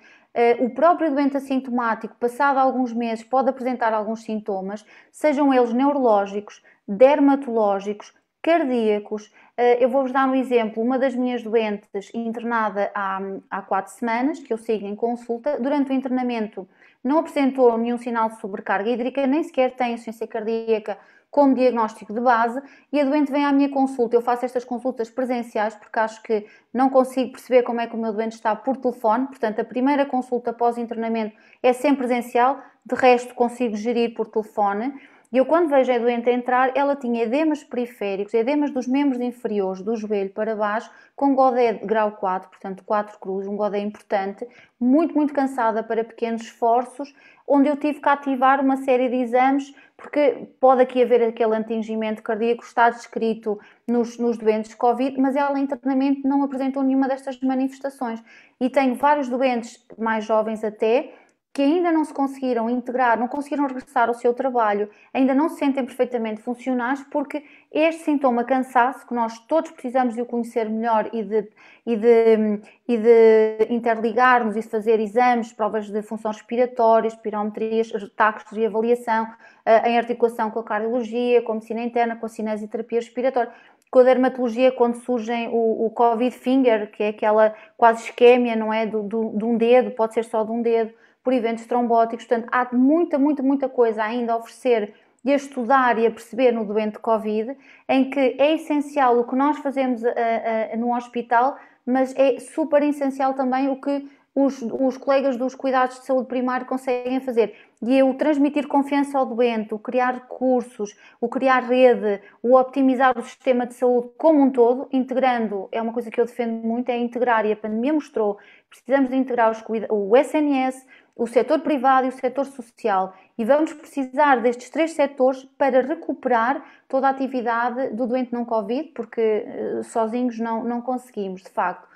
o próprio doente assintomático, passado alguns meses, pode apresentar alguns sintomas, sejam eles neurológicos, dermatológicos, cardíacos. Eh, eu vou-vos dar um exemplo. Uma das minhas doentes, internada há, há quatro semanas, que eu sigo em consulta, durante o internamento não apresentou nenhum sinal de sobrecarga hídrica, nem sequer tem insuficiência cardíaca como diagnóstico de base, e a doente vem à minha consulta. Eu faço estas consultas presenciais porque acho que não consigo perceber como é que o meu doente está por telefone, portanto, a primeira consulta pós-internamento é sempre presencial, de resto, consigo gerir por telefone. E eu, quando vejo a doente entrar, ela tinha edemas periféricos, edemas dos membros inferiores, do joelho para baixo, com godé de grau 4, portanto 4 cruz, um godé importante, muito, muito cansada para pequenos esforços, onde eu tive que ativar uma série de exames, porque pode aqui haver aquele atingimento cardíaco que está descrito nos, nos doentes Covid, mas ela internamente não apresentou nenhuma destas manifestações. E tenho vários doentes mais jovens até que ainda não se conseguiram integrar, não conseguiram regressar ao seu trabalho, ainda não se sentem perfeitamente funcionais, porque este sintoma cansaço, que nós todos precisamos de o conhecer melhor e de, e de, e de interligarmos e fazer exames, provas de função respiratória, espirometrias, taques de avaliação, eh, em articulação com a cardiologia, com a medicina interna, com a terapia respiratória, com a dermatologia, quando surgem o, o, COVID finger, que é aquela quase isquémia, não é? Do, do, de um dedo, pode ser só de um dedo por eventos trombóticos. Portanto, há muita, muita, muita coisa ainda a oferecer e a estudar e a perceber no doente Covid, em que é essencial o que nós fazemos eh, eh, no hospital, mas é super essencial também o que os, os, colegas dos cuidados de saúde primário conseguem fazer. E é o transmitir confiança ao doente, o criar recursos, o criar rede, o optimizar o sistema de saúde como um todo, integrando, é uma coisa que eu defendo muito, é integrar, e a pandemia mostrou, precisamos de integrar os, o SNS, o setor privado e o setor social. E vamos precisar destes três setores para recuperar toda a atividade do doente não Covid, porque eh, sozinhos não, não conseguimos, de facto.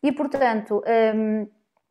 E, portanto, um,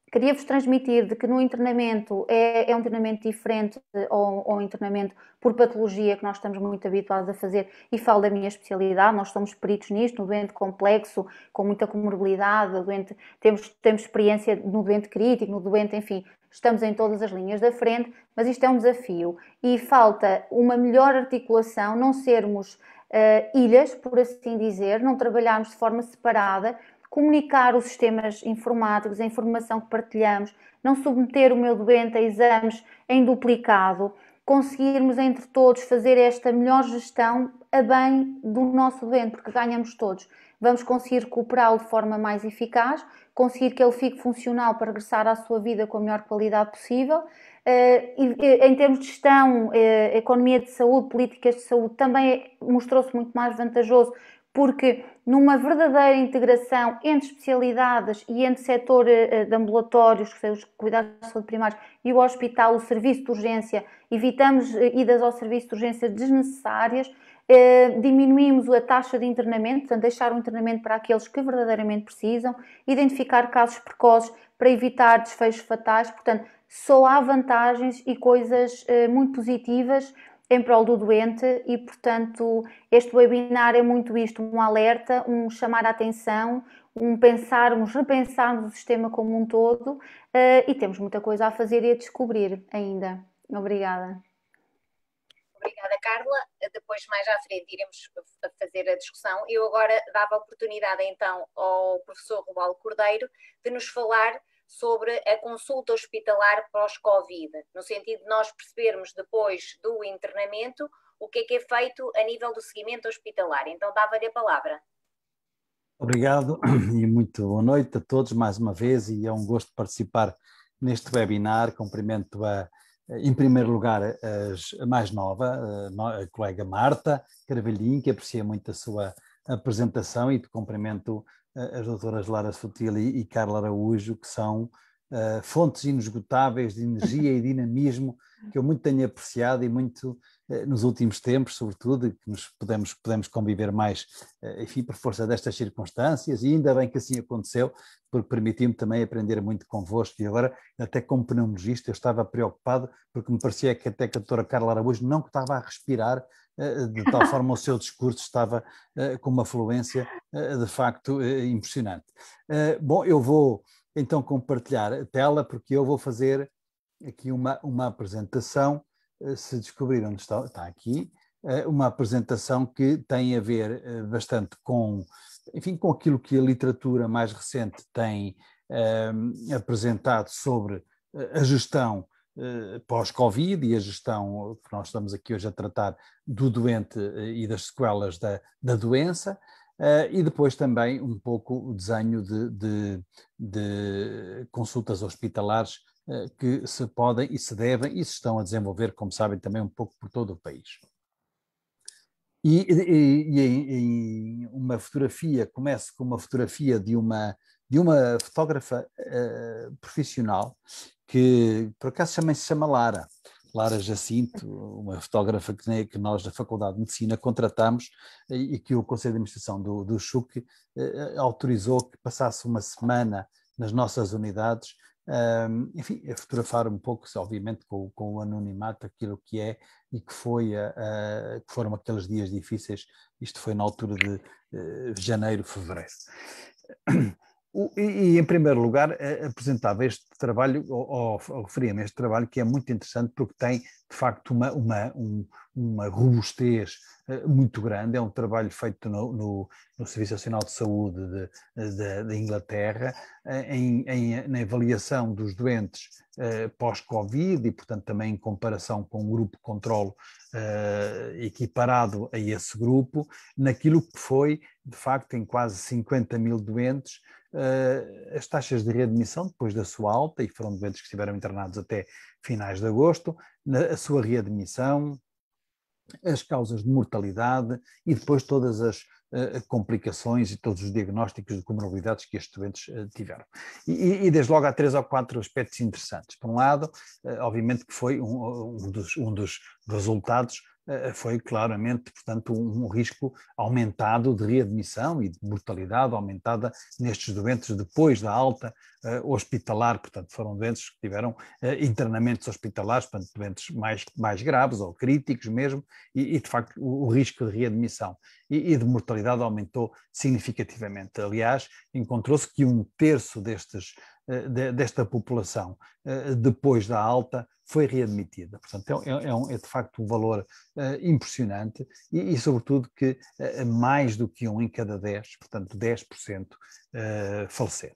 queria-vos transmitir de que no internamento é, é um internamento diferente ou, ou um internamento por patologia que nós estamos muito habituados a fazer e falo da minha especialidade, nós somos peritos nisto, no doente complexo, com muita comorbilidade, doente, temos, temos experiência no doente crítico, no doente, enfim, estamos em todas as linhas da frente, mas isto é um desafio e falta uma melhor articulação, não sermos uh, ilhas, por assim dizer, não trabalharmos de forma separada, comunicar os sistemas informáticos, a informação que partilhamos, não submeter o meu doente a exames em duplicado, conseguirmos entre todos fazer esta melhor gestão a bem do nosso doente, porque ganhamos todos vamos conseguir recuperá-lo de forma mais eficaz, conseguir que ele fique funcional para regressar à sua vida com a melhor qualidade possível. Eh, eh, em termos de gestão, eh, economia de saúde, políticas de saúde, também é, mostrou-se muito mais vantajoso porque numa verdadeira integração entre especialidades e entre setor de ambulatórios, que são os cuidados de saúde primários, e o hospital, o serviço de urgência, evitamos idas ao serviço de urgência desnecessárias, eh, diminuímos a taxa de internamento, portanto, deixar o internamento para aqueles que verdadeiramente precisam, identificar casos precoces para evitar desfechos fatais, portanto, só há vantagens e coisas eh, muito positivas em prol do doente e, portanto, este webinar é muito isto, um alerta, um chamar a atenção, um pensarmos, repensarmos o sistema como um todo eh, e temos muita coisa a fazer e a descobrir ainda. Obrigada. Obrigada, Carla. Depois, mais à frente, iremos fazer a discussão. Eu agora dava a oportunidade, então, ao professor Rual Cordeiro de nos falar sobre a consulta hospitalar pós-Covid, no sentido de nós percebermos depois do internamento o que é que é feito a nível do seguimento hospitalar. Então, dava-lhe a palavra. Obrigado e muito boa noite a todos mais uma vez e é um gosto participar neste webinar. Cumprimento a em primeiro lugar, a mais nova, a colega Marta Carvalhinho, que aprecia muito a sua apresentação e te cumprimento eh, as doutoras Lara Sutil e Carla Araújo, que são eh, fontes inesgotáveis de energia e dinamismo que eu muito tenho apreciado e muito eh, nos últimos tempos, sobretudo, que nos podemos, podemos conviver mais, eh, enfim, por força destas circunstâncias, e ainda bem que assim aconteceu, porque permitiu-me também aprender muito convosco, e agora, até como pneumologista, eu estava preocupado, porque me parecia que até que a doutora Carla Araújo não estava a respirar, eh, de tal forma o seu discurso estava com uma fluência, de facto, impressionante. Bom, eu vou então compartilhar a tela, porque eu vou fazer aqui uma, uma apresentação, eh, se descobrir onde está, está aqui, eh, uma apresentação que tem a ver eh, bastante com, enfim, com aquilo que a literatura mais recente tem um, apresentado sobre a gestão pós-Covid e a gestão que nós estamos aqui hoje a tratar do doente e das sequelas da, da doença. Uh, e depois também um pouco o desenho de, de, de consultas hospitalares eh, que se podem e se devem e se estão a desenvolver, como sabem, também um pouco por todo o país. E, e, e, uma fotografia, começo com uma fotografia de uma, de uma fotógrafa uh, profissional que por acaso também se chama Lara. Lara Jacinto, uma fotógrafa que, né, que nós da Faculdade de Medicina contratamos e que o Conselho de Administração do, do CHUC uh, autorizou que passasse uma semana nas nossas unidades um, enfim, a fotografar um pouco, obviamente, com, com, o anonimato, aquilo que é e que, foi a, que foram aqueles dias difíceis. Isto foi na altura de uh, janeiro, fevereiro. O, e, em primeiro lugar, eh, apresentava este trabalho, ou, ou referia-me a este trabalho, que é muito interessante porque tem de facto uma, uma, um, uma robustez uh, muito grande. É um trabalho feito no, no, no Serviço Nacional de Saúde da Inglaterra eh, em, em, na avaliação dos doentes uh, pós-Covid e, portanto, também em comparação com o grupo controle equiparado a esse grupo, naquilo que foi, de facto, em quase 50 mil doentes, as taxas de readmissão depois da sua alta, e foram doentes que estiveram internados até finais de agosto, a sua readmissão, as causas de mortalidade e depois todas as uh, complicações e todos os diagnósticos de comorbidades que estes doentes uh, tiveram. E, e, desde logo há três ou quatro aspectos interessantes. Por um lado, uh, obviamente que foi um, um, dos, um dos resultados eh, foi claramente, portanto, um risco aumentado de readmissão e de mortalidade aumentada nestes doentes depois da alta eh, hospitalar, portanto, foram doentes que tiveram eh, internamentos hospitalares, portanto, doentes mais, mais graves ou críticos mesmo, e, e de facto o, o, risco de readmissão e, e, de mortalidade aumentou significativamente. Aliás, encontrou-se que um terço destes, desta população, depois da alta, foi readmitida. Portanto, é, é, é, um, é de facto um valor uh, impressionante e, e, sobretudo, que uh, mais do que um em cada 10, portanto, 10% uh, eh, faleceram.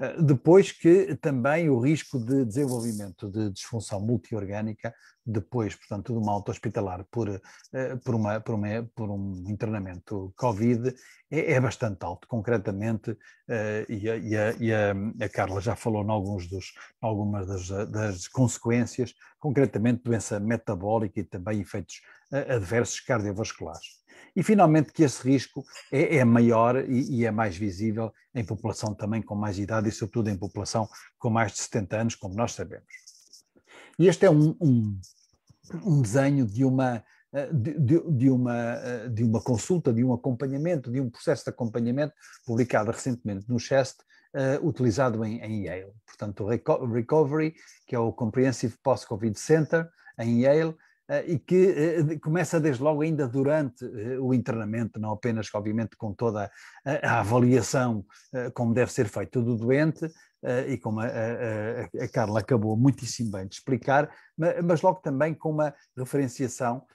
Eh, depois que também o risco de desenvolvimento de disfunção multiorgânica, depois, portanto, de uma alta hospitalar por, eh, por, uma, por, uma, por um internamento Covid, é, é bastante alto, concretamente, eh, e, a, e, a, e a, a, Carla já falou em alguns dos, algumas das, das consequências, concretamente doença metabólica e também efeitos adversos cardiovasculares e finalmente que esse risco é, é maior e, e, é mais visível em população também com mais idade e sobretudo em população com mais de 70 anos, como nós sabemos. E este é um, um, um desenho de uma, eh, de, de, uma, eh, de uma consulta, de um acompanhamento, de um processo de acompanhamento publicado recentemente no CHEST, uh, utilizado em, em, Yale. Portanto, o Reco Recovery, que é o Comprehensive Post-Covid Center, em Yale, eh, e que eh, começa desde logo ainda durante eh, o internamento, não apenas, obviamente, com toda a avaliação como deve ser feito do doente, e como a, a, a Carla acabou muitíssimo bem de explicar, mas logo também com uma referenciação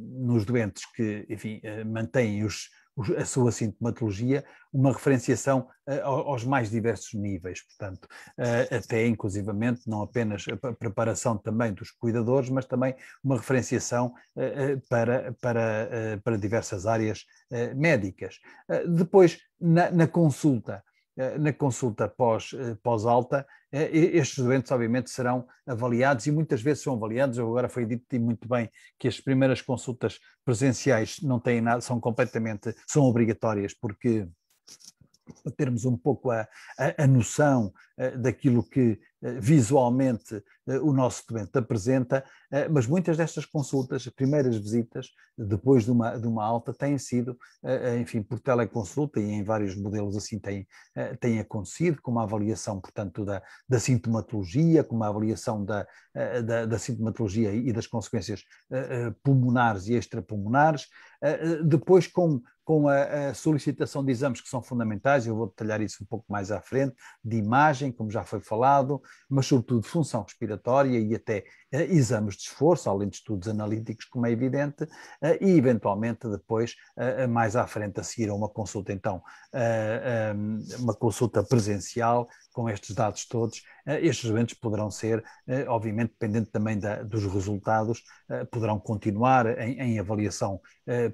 nos doentes que, enfim, mantêm os, a sua sintomatologia, uma referenciação eh, aos mais diversos níveis, portanto, eh, até inclusivamente não apenas a preparação também dos cuidadores, mas também uma referenciação eh, para, para, para diversas áreas médicas. Depois, na, na consulta, eh, na consulta eh, pós-alta, eh, estes doentes, obviamente, serão avaliados e muitas vezes são avaliados. Agora foi dito e muito bem que as primeiras consultas presenciais não têm nada, são completamente, são obrigatórias, porque para termos um pouco a, a, a noção daquilo que eh, visualmente eh, o nosso doente apresenta, eh, mas muitas destas consultas, primeiras visitas, depois de uma, de uma alta, têm sido, enfim, por teleconsulta e em vários modelos assim tem, têm acontecido, com uma avaliação, portanto, da, da sintomatologia, com uma avaliação da, da, da sintomatologia e das consequências pulmonares e extrapulmonares, depois com com a, a, solicitação de exames que são fundamentais, eu vou detalhar isso um pouco mais à frente, de imagem, como já foi falado, mas sobretudo função respiratória e até eh, exames de esforço, além de estudos analíticos, como é evidente, eh, e eventualmente depois, eh, mais à frente, a seguir a uma consulta, então, uma consulta presencial com estes dados todos, estes doentes poderão ser, obviamente, dependente também da, dos resultados, poderão continuar em, em avaliação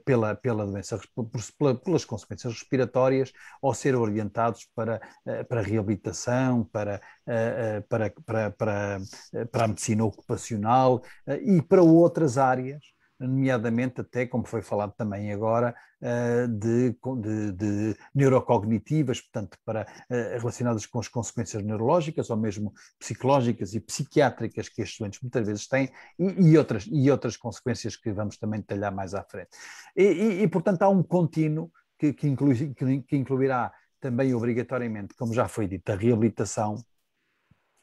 pela, pela doença, por, pelas consequências respiratórias ou ser orientados para, para reabilitação, para, para, para, para, para a medicina ocupacional eh, e para outras áreas, nomeadamente até, como foi falado também agora, eh, de, de, de, neurocognitivas, portanto, para, eh, relacionadas com as consequências neurológicas ou mesmo psicológicas e psiquiátricas que estes doentes muitas vezes têm e, e outras, e outras consequências que vamos também detalhar mais à frente. E, e, e portanto, há um contínuo que, que, inclui, que, que incluirá também obrigatoriamente, como já foi dito, a reabilitação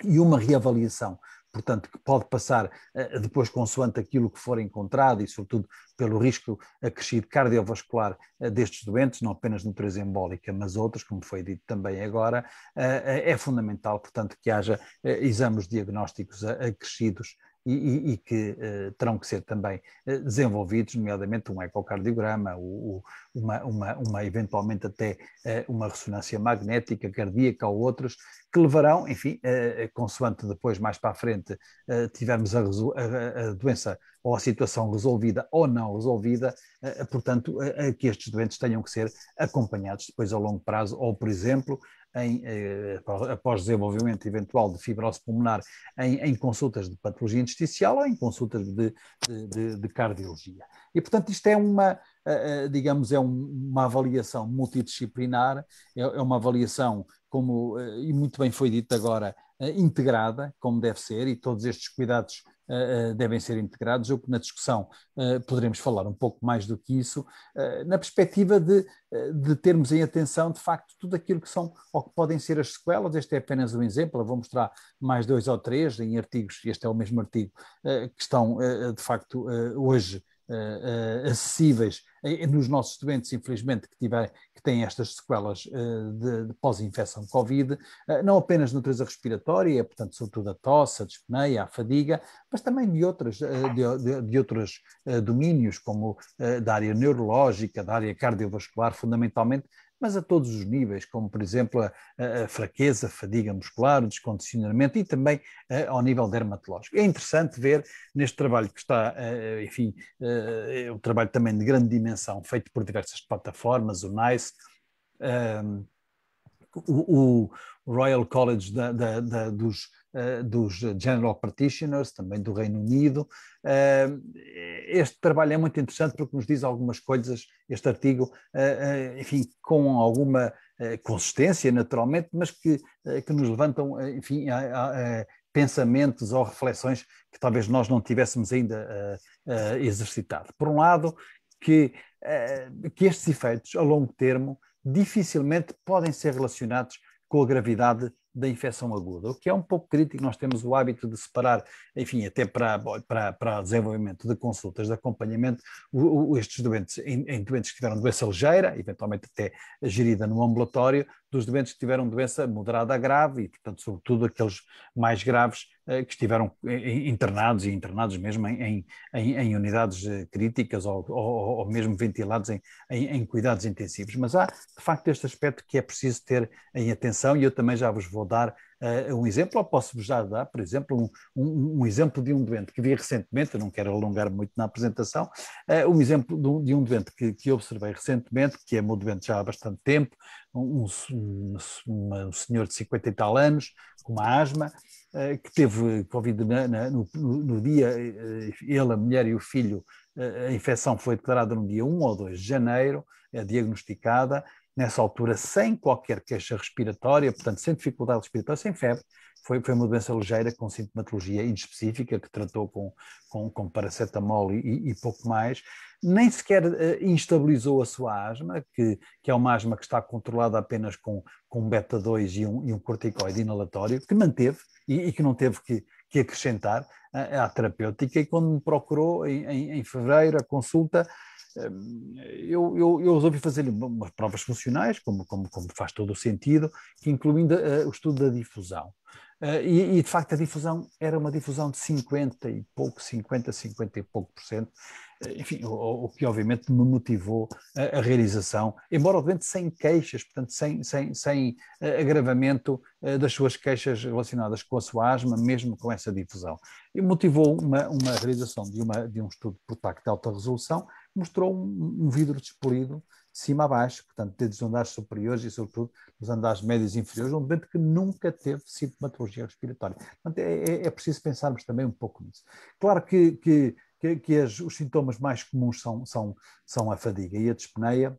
e uma reavaliação portanto, que pode passar eh, depois consoante aquilo que for encontrado e, sobretudo, pelo risco acrescido cardiovascular eh, destes doentes, não apenas de natureza embólica, mas outras, como foi dito também agora, eh, é fundamental, portanto, que haja exames diagnósticos acrescidos e, e, e que uh, terão que ser também uh, desenvolvidos, nomeadamente um ecocardiograma, o, o, uma, uma, uma, eventualmente até uh, uma ressonância magnética, cardíaca ou outras, que levarão, enfim, consoante depois, mais para a frente, tivermos a, a, a, doença ou a situação resolvida ou não resolvida, portanto, a que estes doentes tenham que ser acompanhados depois a longo prazo, ou, por exemplo, em, eh, após desenvolvimento eventual de fibrose pulmonar em, em consultas de patologia intersticial ou em consultas de, de, de, cardiologia. E, portanto, isto é uma, eh, eh, digamos, é uma avaliação multidisciplinar, é, é uma avaliação, como e muito bem foi dito agora, integrada, como deve ser, e todos estes cuidados eh, eh, devem ser integrados. Eu, na discussão, eh, poderemos falar um pouco mais do que isso, na perspectiva de, de termos em atenção, de facto, tudo aquilo que são ou que podem ser as sequelas. Este é apenas um exemplo, eu vou mostrar mais dois ou três em artigos, este é o mesmo artigo, que estão, de facto, hoje. acessíveis nos nossos doentes, infelizmente, que, tiver, que têm estas sequelas eh, de, de pós-infecção Covid, eh, não apenas natureza respiratória, portanto, sobretudo a tosse, a dispneia, a fadiga, mas também de, outras, eh, de, de, de outros domínios, como da área neurológica, da área cardiovascular, fundamentalmente, mas a todos os níveis, como por exemplo a, a fraqueza, a fadiga muscular, o descondicionamento e também a, ao nível dermatológico. É interessante ver neste trabalho que está, a, enfim, o é um trabalho também de grande dimensão, feito por diversas plataformas, o NICE, o, o, Royal College da, da, da, dos eh, dos General Practitioners, também do Reino Unido. Eh, este trabalho é muito interessante porque nos diz algumas coisas, este artigo, eh, enfim, com alguma consistência, naturalmente, mas que, que nos levantam, enfim, a, a, pensamentos ou reflexões que talvez nós não tivéssemos ainda exercitado. Por um lado, que, que estes efeitos a longo termo dificilmente podem ser relacionados com a gravidade da infecção aguda, o que é um pouco crítico. Nós temos o hábito de separar, enfim, até para, para, para desenvolvimento de consultas, de acompanhamento, o, o, estes doentes em, em, doentes que tiveram doença ligeira, eventualmente até gerida no ambulatório, dos doentes que tiveram doença moderada a grave e, portanto, sobretudo aqueles mais graves eh, que estiveram internados e internados mesmo em, em, em unidades eh, críticas ou, ou, ou mesmo ventilados em, em, cuidados intensivos. Mas há, de facto, este aspecto que é preciso ter em atenção e eu também já vos vou dar Uh, um exemplo, ou posso-vos já dar, por exemplo, um, um, um, exemplo de um doente que vi recentemente, não quero alongar muito na apresentação, uh, um exemplo de um, de um doente que, que, observei recentemente, que é meu doente já há bastante tempo, um, um senhor de 50 e tal anos, com uma asma, uh, que teve Covid na, na, no, no, dia, ele, a mulher e o filho, a infecção foi declarada no dia 1 ou 2 de janeiro, é diagnosticada, nessa altura, sem qualquer queixa respiratória, portanto, sem dificuldade respiratória, sem febre. Foi, foi uma doença ligeira, com sintomatologia inespecífica, que tratou com, com, com paracetamol e, e pouco mais. Nem sequer uh, instabilizou a sua asma, que, que é uma asma que está controlada apenas com, com beta-2 e um, e um corticoide inalatório, que manteve e, e que não teve que, que acrescentar à, terapêutica. E quando me procurou, em, em, em fevereiro, a consulta, eu, eu, eu resolvi fazer-lhe umas provas funcionais, como, como, como, faz todo o sentido, incluindo uh, o estudo da difusão. Uh, e, e, de facto, a difusão era uma difusão de 50 e pouco, 50, 50 e pouco por cento, ah, enfim, o, o, que obviamente me motivou a, a, realização, embora obviamente sem queixas, portanto, sem, sem, sem agravamento das suas queixas relacionadas com a sua asma, mesmo com essa difusão. E motivou uma, uma realização de, uma, de um estudo por parte de alta resolução, mostrou um, um vidro despolido de cima a baixo, portanto, desde os andares superiores e, sobretudo, nos andares médios e inferiores, um doente que nunca teve sintomatologia respiratória. Portanto, é, é, é, preciso pensarmos também um pouco nisso. Claro que, que, que, que as, os sintomas mais comuns são, são, são a fadiga e a dispneia,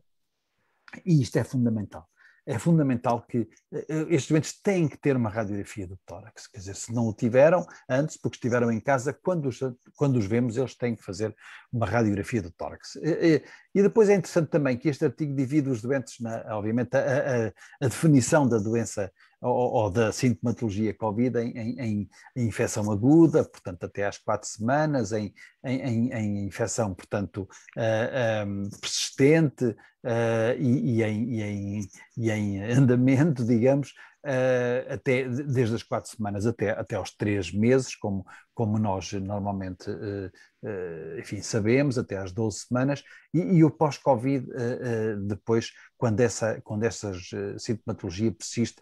e isto é fundamental é fundamental que eh, eh, estes doentes têm que ter uma radiografia do tórax. Quer dizer, se não o tiveram antes, porque estiveram em casa, quando os, quando os vemos, eles têm que fazer uma radiografia do tórax. E, e depois é interessante também que este artigo divide os doentes, na, obviamente, a, a, a definição da doença ou, ou da sintomatologia Covid em, em, em, infecção aguda, portanto, até às quatro semanas, em, em infecção, portanto, uh, eh, um, eh, persistente uh, eh, e, e, e, e, em, andamento, digamos, uh, até, desde as quatro semanas até, até aos três meses, como, como nós normalmente uh, uh, enfim, sabemos, até às 12 semanas, e, e o pós-Covid, depois, quando essa quando essas, sintomatologia persiste,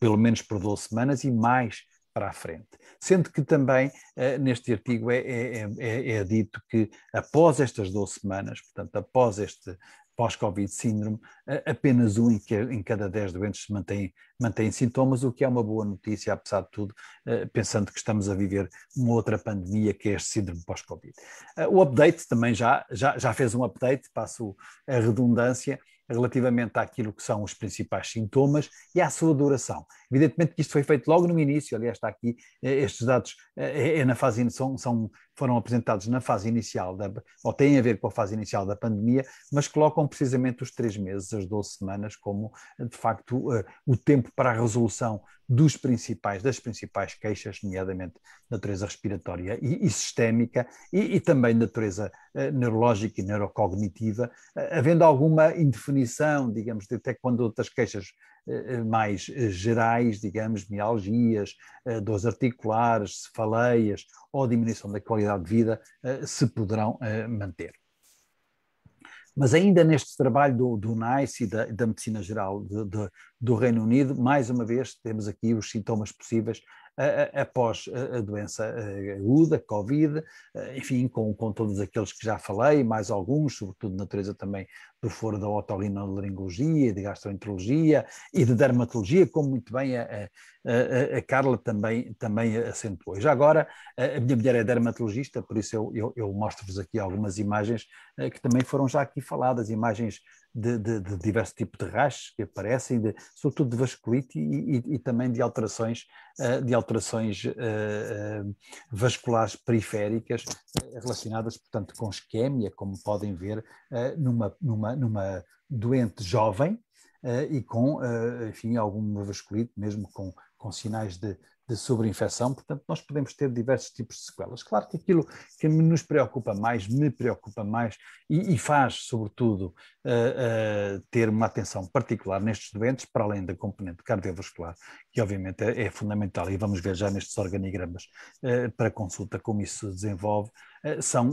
pelo menos por 12 semanas e mais para a frente. Sendo que também uh, neste artigo é, é, é, é, dito que após estas 12 semanas, portanto, após este, pós-Covid síndrome, apenas um em cada dez doentes mantém, mantém sintomas, o que é uma boa notícia, apesar de tudo, eh, pensando que estamos a viver uma outra pandemia que é este síndrome pós-Covid. Eh, o update também já, já, já fez um update, passo a redundância, relativamente àquilo que são os principais sintomas e à sua duração. Evidentemente que isto foi feito logo no início, aliás, está aqui, eh, estes dados eh, é, é na fase, são, são, foram apresentados na fase inicial, da, ou têm a ver com a fase inicial da pandemia, mas colocam precisamente os três meses, as 12 semanas, como eh, de facto o tempo para a resolução dos principais, das principais queixas, nomeadamente natureza respiratória e, e sistémica, e, e, também natureza neurológica e neurocognitiva, havendo alguma indefinição, digamos, de até quando outras queixas eh, eh, mais eh, gerais, digamos, mialgias, dores articulares, cefaleias ou diminuição da qualidade de vida, se poderão manter. Mas ainda neste trabalho do, do NICE e da, da Medicina Geral de, de, do Reino Unido, mais uma vez temos aqui os sintomas possíveis após a doença aguda, Covid, eh, enfim, com, com todos aqueles que já falei, mais alguns, sobretudo de natureza também do foro da otorrinolaringologia, de gastroenterologia e de dermatologia, como muito bem a, a, a Carla também, também acentuou. Já agora, a minha mulher é dermatologista, por isso eu, eu, eu mostro-vos aqui algumas imagens eh, que também foram já aqui faladas, imagens de, de, de diversos tipos de rachos que aparecem, de, sobretudo de vasculite e, e, e também de alterações, uh, de alterações uh, uh, vasculares periféricas relacionadas, portanto, com isquémia, como podem ver, numa, numa, numa doente jovem e com, enfim, alguma vasculite, mesmo com, com sinais de, de sobreinfecção, portanto, nós podemos ter diversos tipos de sequelas. Claro que aquilo que nos preocupa mais, me preocupa mais e, e faz, sobretudo, uh, uh, ter uma atenção particular nestes doentes, para além da componente cardiovascular, que obviamente é, é fundamental, e vamos ver já nestes organigramas uh, para consulta como isso se desenvolve, são,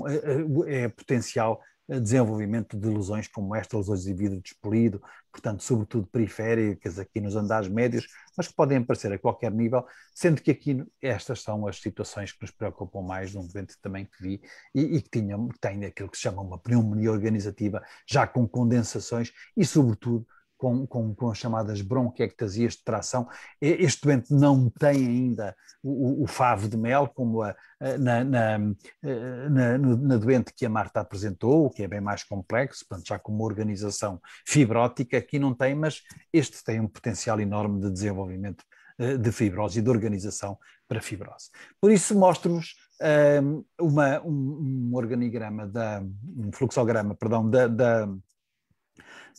é potencial eh, desenvolvimento de lesões como esta, lesões de vidro despolido, portanto, sobretudo periféricas aqui nos andares médios, mas que podem aparecer a qualquer nível, sendo que aqui estas são as situações que nos preocupam mais de um também que vi e, e que tinha, tem aquilo que se chama uma pneumonia organizativa, já com condensações e, sobretudo, com, com, com, as chamadas bronquiectasias de tração. Este doente não tem ainda o, o favo de mel, como a, na, na, eh, na, na, doente que a Marta apresentou, que é bem mais complexo, portanto, já com uma organização fibrótica, aqui não tem, mas este tem um potencial enorme de desenvolvimento eh, de fibrose e de organização para fibrose. Por isso mostro-vos eh, um, um, um, organigrama, da, um fluxograma, perdão, da, da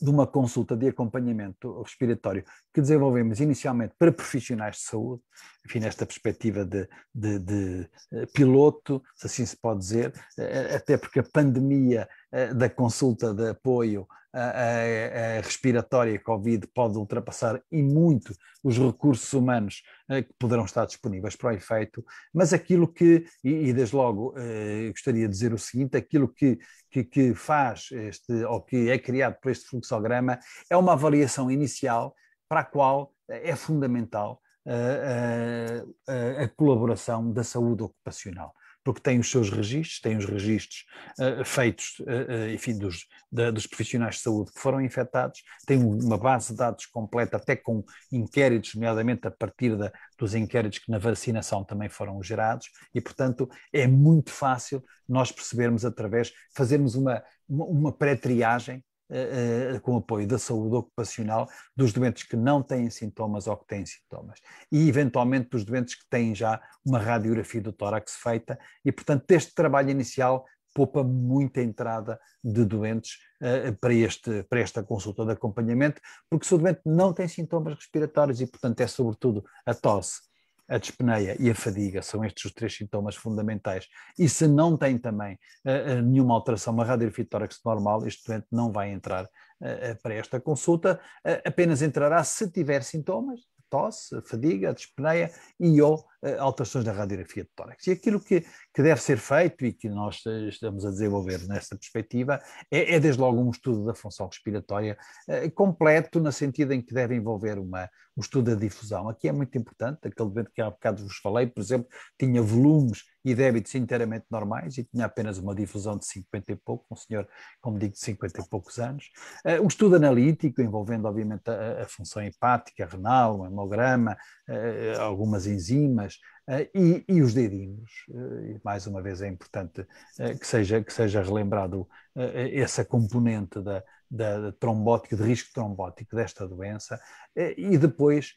de uma consulta de acompanhamento respiratório que desenvolvemos inicialmente para profissionais de saúde, enfim, nesta perspectiva de, de, de eh, piloto, se assim se pode dizer, eh, eh, até porque a pandemia da consulta de apoio a, a, respiratória Covid pode ultrapassar e muito os recursos humanos eh, que poderão estar disponíveis para o efeito, mas aquilo que, e, e desde logo eh, gostaria de dizer o seguinte, aquilo que, que, que faz este, ou que é criado por este fluxograma é uma avaliação inicial para a qual é fundamental a, eh, a, a colaboração da saúde ocupacional porque tem os seus registros, tem os registros uh, feitos, uh, enfim, dos, da, dos profissionais de saúde que foram infectados, tem uma base de dados completa, até com inquéritos, nomeadamente a partir da, dos inquéritos que na vacinação também foram gerados, e, portanto, é muito fácil nós percebermos através, fazermos uma, uma pré-triagem eh, eh, com apoio da saúde ocupacional dos doentes que não têm sintomas ou que têm sintomas. E, eventualmente, dos doentes que têm já uma radiografia do tórax feita. E, portanto, este trabalho inicial poupa muita entrada de doentes uh, para, este, para esta consulta de acompanhamento, porque se o doente não tem sintomas respiratórios e, portanto, é sobretudo a tosse a dispneia e a fadiga são estes os três sintomas fundamentais. E se não tem também uh, nenhuma alteração, uma radiofitórax normal, este doente não vai entrar uh, para esta consulta, uh, apenas entrará se tiver sintomas, tosse, fadiga, dispneia e ou eh, alterações da radiografia de tórax. E aquilo que, que deve ser feito e que nós eh, estamos a desenvolver nesta perspectiva é, é desde logo um estudo da função respiratória eh, completo, no sentido em que deve envolver uma, um estudo da difusão. Aqui é muito importante, aquele evento que há bocado vos falei, por exemplo, tinha volumes e débitos inteiramente normais e tinha apenas uma difusão de 50 e pouco, um senhor, como digo, de 50 e poucos anos. Uh, um estudo analítico envolvendo, obviamente, a, a função hepática, renal, o hemograma, eh, algumas enzimas eh, e, e, os dedinhos. Eh, e mais uma vez é importante que seja, que seja relembrado essa componente da, da trombótica, de risco trombótico desta doença, e depois,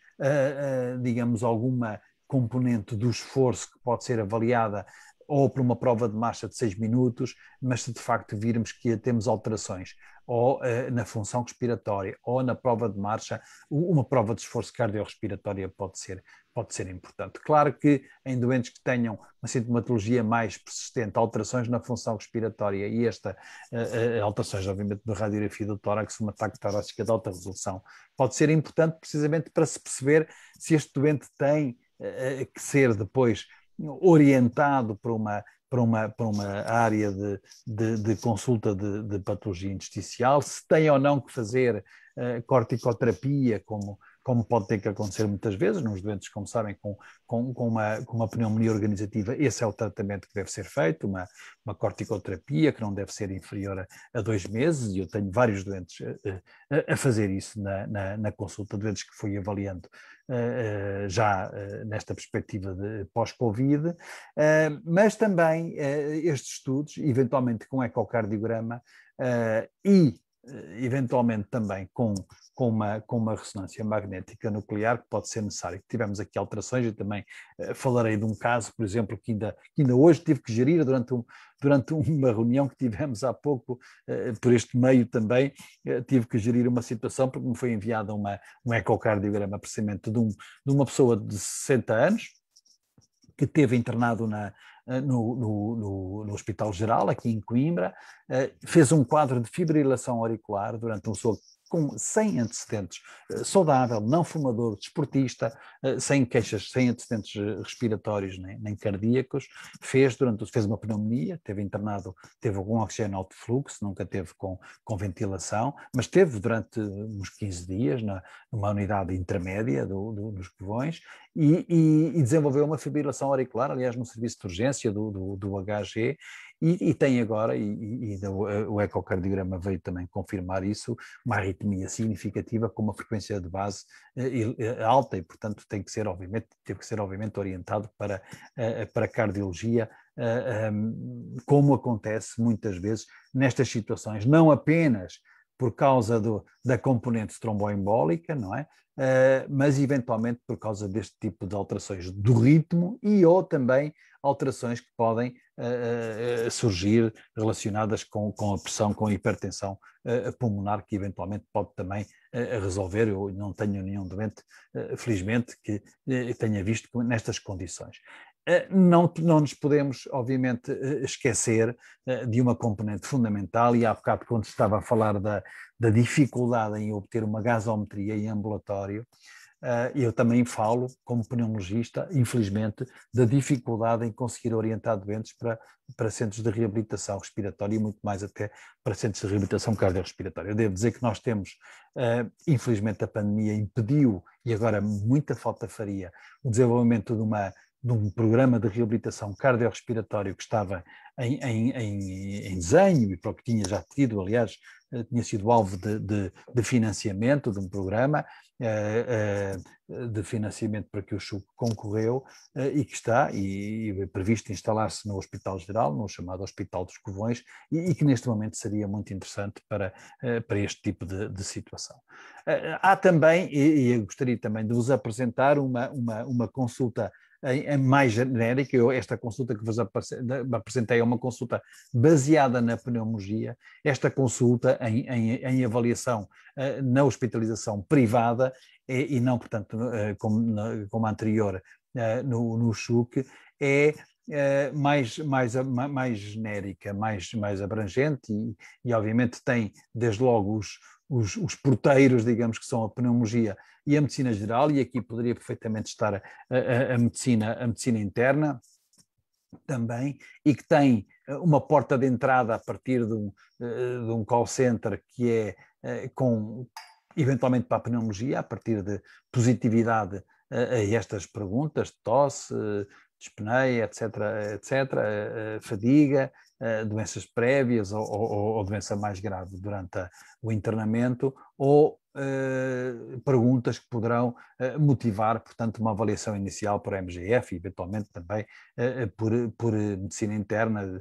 digamos, alguma componente do esforço que pode ser avaliada ou por uma prova de marcha de seis minutos, mas se de facto virmos que temos alterações ou uh, na função respiratória, ou na prova de marcha, uma prova de esforço cardiorrespiratória pode ser, pode ser importante. Claro que em doentes que tenham uma sintomatologia mais persistente, alterações na função respiratória e esta, uh, uh, alterações obviamente da radiografia do tórax, uma ataque torácica de alta resolução, pode ser importante precisamente para se perceber se este doente tem que ser depois orientado para uma para uma, para uma área de, de, de consulta de, de, patologia intersticial, se tem ou não que fazer uh, corticoterapia, como, como pode ter que acontecer muitas vezes, nos doentes, como sabem, com, com, com, uma, com uma pneumonia organizativa, esse é o tratamento que deve ser feito, uma, uma corticoterapia que não deve ser inferior a, a dois meses, e eu tenho vários doentes eh, eh, a, a fazer isso na, na, na, consulta, doentes que fui avaliando eh, já nesta perspectiva de pós-Covid, mas também estes estudos, eventualmente com ecocardiograma, e eventualmente também com, com, uma, com uma ressonância magnética nuclear que pode ser necessária. Tivemos aqui alterações e também uh, falarei de um caso, por exemplo, que ainda, que ainda hoje tive que gerir durante, um, durante uma reunião que tivemos há pouco, uh, por este meio também, uh, tive que gerir uma situação porque me foi enviado uma, um ecocardiograma precisamente de, um, de uma pessoa de 60 anos, que teve internado na, eh, no, no, no, Hospital Geral, aqui em Coimbra, eh, fez um quadro de fibrilação auricular durante um soco com, sem antecedentes, eh, saudável, não fumador, desportista, eh, sem queixas, sem antecedentes eh, respiratórios nem, nem cardíacos, fez durante fez uma pneumonia, teve internado, teve algum oxigênio alto fluxo, nunca teve com, com ventilação, mas teve durante uns 15 dias na, numa unidade intermédia do, do, dos pulmões e, e, e, desenvolveu uma fibrilação auricular, aliás, no serviço de urgência do, do, do HG, e, e tem agora, e, e, eh, o ecocardiograma veio também confirmar isso, uma arritmia significativa com uma frequência de base eh, eh, alta e, portanto, tem que ser, obviamente, teve que ser, obviamente, orientado para, para cardiologia como acontece muitas vezes nestas situações, não apenas por causa do, da componente tromboembólica, não é? Uh, mas eventualmente por causa deste tipo de alterações do ritmo e ou também alterações que podem uh, uh, surgir relacionadas com, com a pressão, com a hipertensão pulmonar, que eventualmente pode também resolver. Eu não tenho nenhum doente, felizmente, que tenha visto nestas condições. Eh, não, não nos podemos, obviamente, eh, esquecer eh, de uma componente fundamental, e há bocado, quando estava a falar da, da dificuldade em obter uma gasometria em ambulatório, eu também falo, como pneumologista, infelizmente, da dificuldade em conseguir orientar doentes para, para centros de reabilitação respiratória e muito mais até para centros de reabilitação cardiorrespiratória. Eu devo dizer que nós temos, infelizmente, a pandemia impediu, e agora muita falta faria, o desenvolvimento de uma de um programa de reabilitação cardiorrespiratório que estava em, em, em, em desenho e para o que tinha já tido, aliás, eh, tinha sido alvo de, de, de financiamento de um programa eh, eh, de financiamento para que o SUC concorreu eh, e que está e, e é previsto instalar-se no Hospital Geral, no chamado Hospital dos Covões, e, e que neste momento seria muito interessante para, eh, para este tipo de, de situação. Eh, há também, e, e eu gostaria também de vos apresentar uma, uma, uma consulta é mais genérica. Eu, esta consulta que vos apresentei é uma consulta baseada na pneumologia, esta consulta em, em, em avaliação eh, na hospitalização privada e, eh, e não, portanto, eh, como, como anterior no, no SUC, é Uh, mais, mais, mais genérica, mais, mais abrangente e, e obviamente tem desde logo os, os, os porteiros, digamos, que são a pneumologia e a medicina geral, e aqui poderia perfeitamente estar a, a, a medicina, a medicina interna também, e que tem eh, uma porta de entrada a partir de um, eh, de um call center que é eh, com, eventualmente para a pneumologia, a partir de positividade a estas perguntas, tosse, dispneia, etc., etc., fadiga, eh, doenças prévias ou, ou, ou, doença mais grave durante a, o internamento, ou uh, perguntas que poderão eh, motivar, portanto, uma avaliação inicial por MGF e eventualmente também por, por, medicina interna,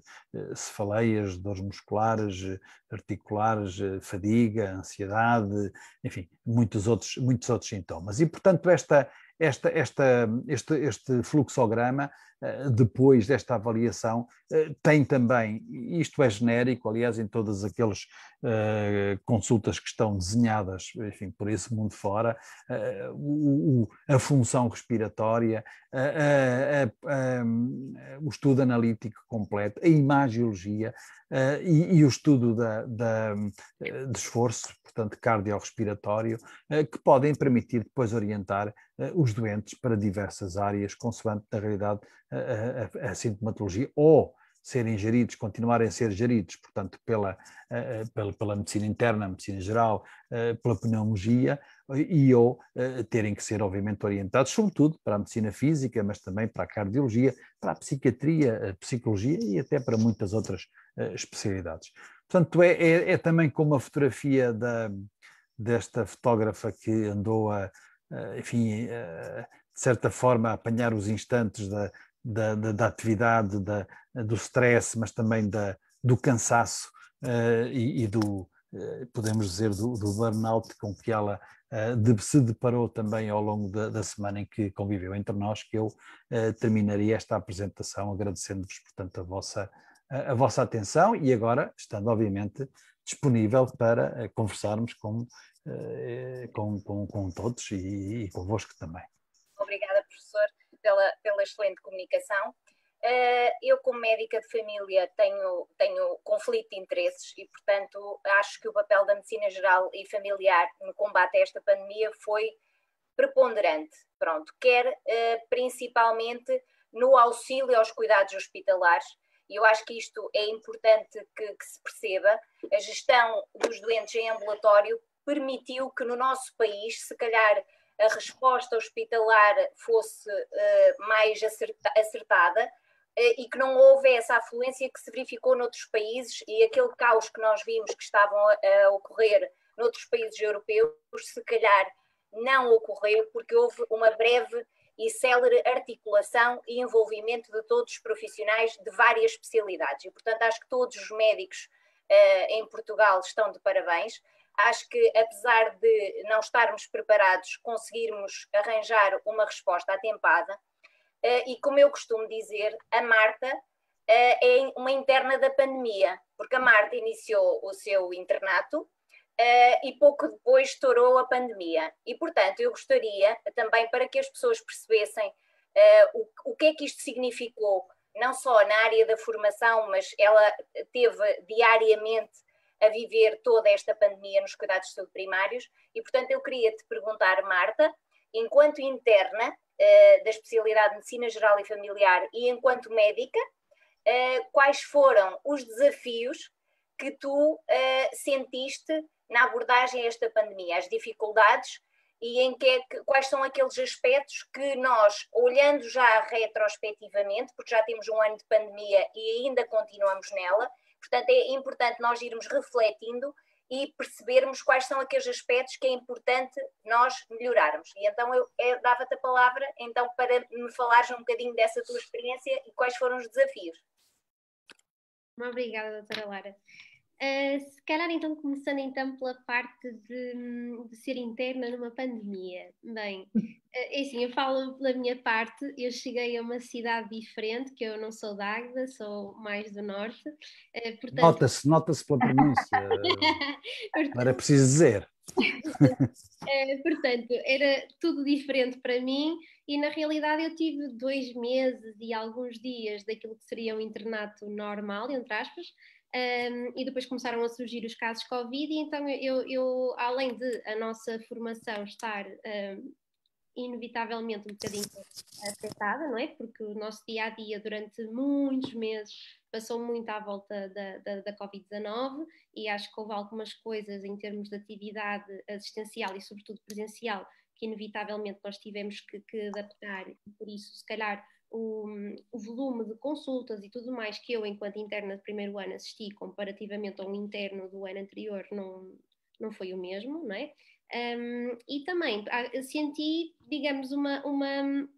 cefaleias, dores musculares, articulares, fadiga, ansiedade, enfim, muitos outros, muitos outros sintomas. E, portanto, esta, esta, esta, este, este fluxograma eh, depois desta avaliação eh, tem também, isto é genérico, aliás, em todas aquelas eh, consultas que estão desenhadas, enfim, por esse mundo fora, a função respiratória, a, a, a, o estudo analítico completo, a imagiologia e, e o estudo da, da, de esforço, portanto, cardiorrespiratório, que podem permitir depois orientar os doentes para diversas áreas, consoante, na realidade, a, a, a sintomatologia ou serem geridos, continuarem a ser geridos, portanto, pela, pela, pela medicina interna, medicina geral, pela pneumologia, e ou terem que ser, obviamente, orientados, sobretudo, para a medicina física, mas também para a cardiologia, para a psiquiatria, a psicologia e até para muitas outras especialidades. Portanto, é, é, é também como a fotografia da, desta fotógrafa que andou a, enfim, de certa forma, a apanhar os instantes da, da, da, da atividade, da, do stress, mas também da, do cansaço uh, e, e, do, uh, podemos dizer, do, do, burnout com que ela uh, eh, de, se deparou também ao longo da, da, semana em que conviveu entre nós, que eu terminaria esta apresentação agradecendo-vos, portanto, a vossa, a, a vossa atenção e agora, estando, obviamente, disponível para conversarmos com, com, com, com todos e, e convosco também pela, pela excelente comunicação. Eh, eu, como médica de família, tenho, tenho conflito de interesses e, portanto, acho que o papel da medicina geral e familiar no combate a esta pandemia foi preponderante, pronto, quer eh, principalmente no auxílio aos cuidados hospitalares, e eu acho que isto é importante que, que, se perceba, a gestão dos doentes em ambulatório permitiu que no nosso país, se calhar a resposta hospitalar fosse uh, mais acerta, acertada uh, e que não houvesse a afluência que se verificou noutros países e aquele caos que nós vimos que estavam a, a ocorrer noutros países europeus, se calhar não ocorreu porque houve uma breve e célere articulação e envolvimento de todos os profissionais de várias especialidades. E, portanto, acho que todos os médicos uh, em Portugal estão de parabéns. Acho que, apesar de não estarmos preparados, conseguirmos arranjar uma resposta atempada. Eh, e, como eu costumo dizer, a Marta eh, é uma interna da pandemia, porque a Marta iniciou o seu internato Uh, e pouco depois estourou a pandemia. E, portanto, eu gostaria também para que as pessoas percebessem uh, o, o que é que isto significou, não só na área da formação, mas ela teve diariamente a viver toda esta pandemia nos cuidados de saúde primários. E, portanto, eu queria te perguntar, Marta, enquanto interna uh, da especialidade de Medicina Geral e Familiar e enquanto médica, uh, quais foram os desafios que tu uh, sentiste na abordagem a esta pandemia, as dificuldades e em que, é que quais são aqueles aspectos que nós, olhando já retrospectivamente, porque já temos um ano de pandemia e ainda continuamos nela, Portanto, é importante nós irmos refletindo e percebermos quais são aqueles aspectos que é importante nós melhorarmos. E então eu, eu dava-te a palavra então para me falares um bocadinho dessa tua experiência e quais foram os desafios. Obrigada, doutora Lara. Eh, se calhar então começando então pela parte de, de ser interna numa pandemia. Bem, uh, é assim, eu falo pela minha parte, eu cheguei a uma cidade diferente, que eu não sou da Águeda, sou mais do Norte. Uh, portanto... Nota-se, nota-se pela pronúncia, portanto... era preciso dizer. portanto, era tudo diferente para mim e na realidade eu tive dois meses e alguns dias daquilo que seria um internato normal, entre aspas, um, e depois começaram a surgir os casos Covid, e então eu, eu além de a nossa formação estar um, inevitavelmente um bocadinho afetada, não é? Porque o nosso dia a dia durante muitos meses passou muito à volta da, da, da Covid-19 e acho que houve algumas coisas em termos de atividade assistencial e, sobretudo, presencial que inevitavelmente nós tivemos que, que adaptar e por isso, se calhar, o, o, volume de consultas e tudo mais que eu, enquanto interna de primeiro ano, assisti comparativamente a um interno do ano anterior, não, não foi o mesmo, não é? Um, e também ah, senti, digamos, uma, uma,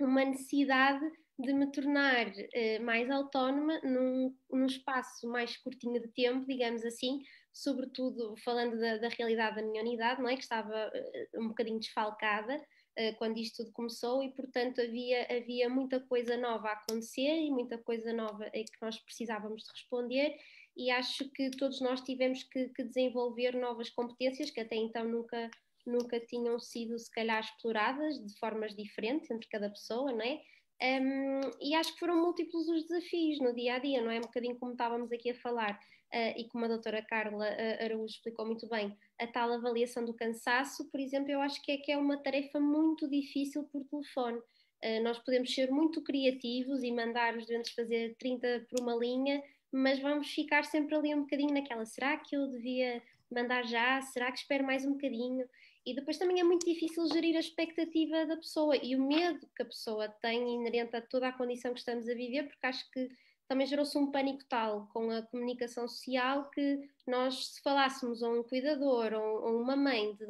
uma necessidade de me tornar uh, mais autónoma num, num, espaço mais curtinho de tempo, digamos assim, sobretudo falando da, da realidade da minha unidade, não é? Que estava uh, um bocadinho desfalcada eh, quando isto tudo começou e, portanto, havia, havia muita coisa nova a acontecer e muita coisa nova a é que nós precisávamos de responder e acho que todos nós tivemos que, que desenvolver novas competências que até então nunca, nunca tinham sido, se calhar, exploradas de formas diferentes entre cada pessoa, não é? Um, e acho que foram múltiplos os desafios no dia a dia, não é? Um bocadinho como estávamos aqui a falar. Ah, e como a doutora Carla ah, Araújo explicou muito bem, a tal avaliação do cansaço, por exemplo, eu acho que é, que é uma tarefa muito difícil por telefone. Ah, nós podemos ser muito criativos e mandar os doentes fazer 30 por uma linha, mas vamos ficar sempre ali um bocadinho naquela, será que eu devia mandar já? Será que espero mais um bocadinho? E depois também é muito difícil gerir a expectativa da pessoa e o medo que a pessoa tem inerente a toda a condição que estamos a viver, porque acho que também gerou-se um pânico tal com a comunicação social que nós, se falássemos a um cuidador ou, ou uma mãe de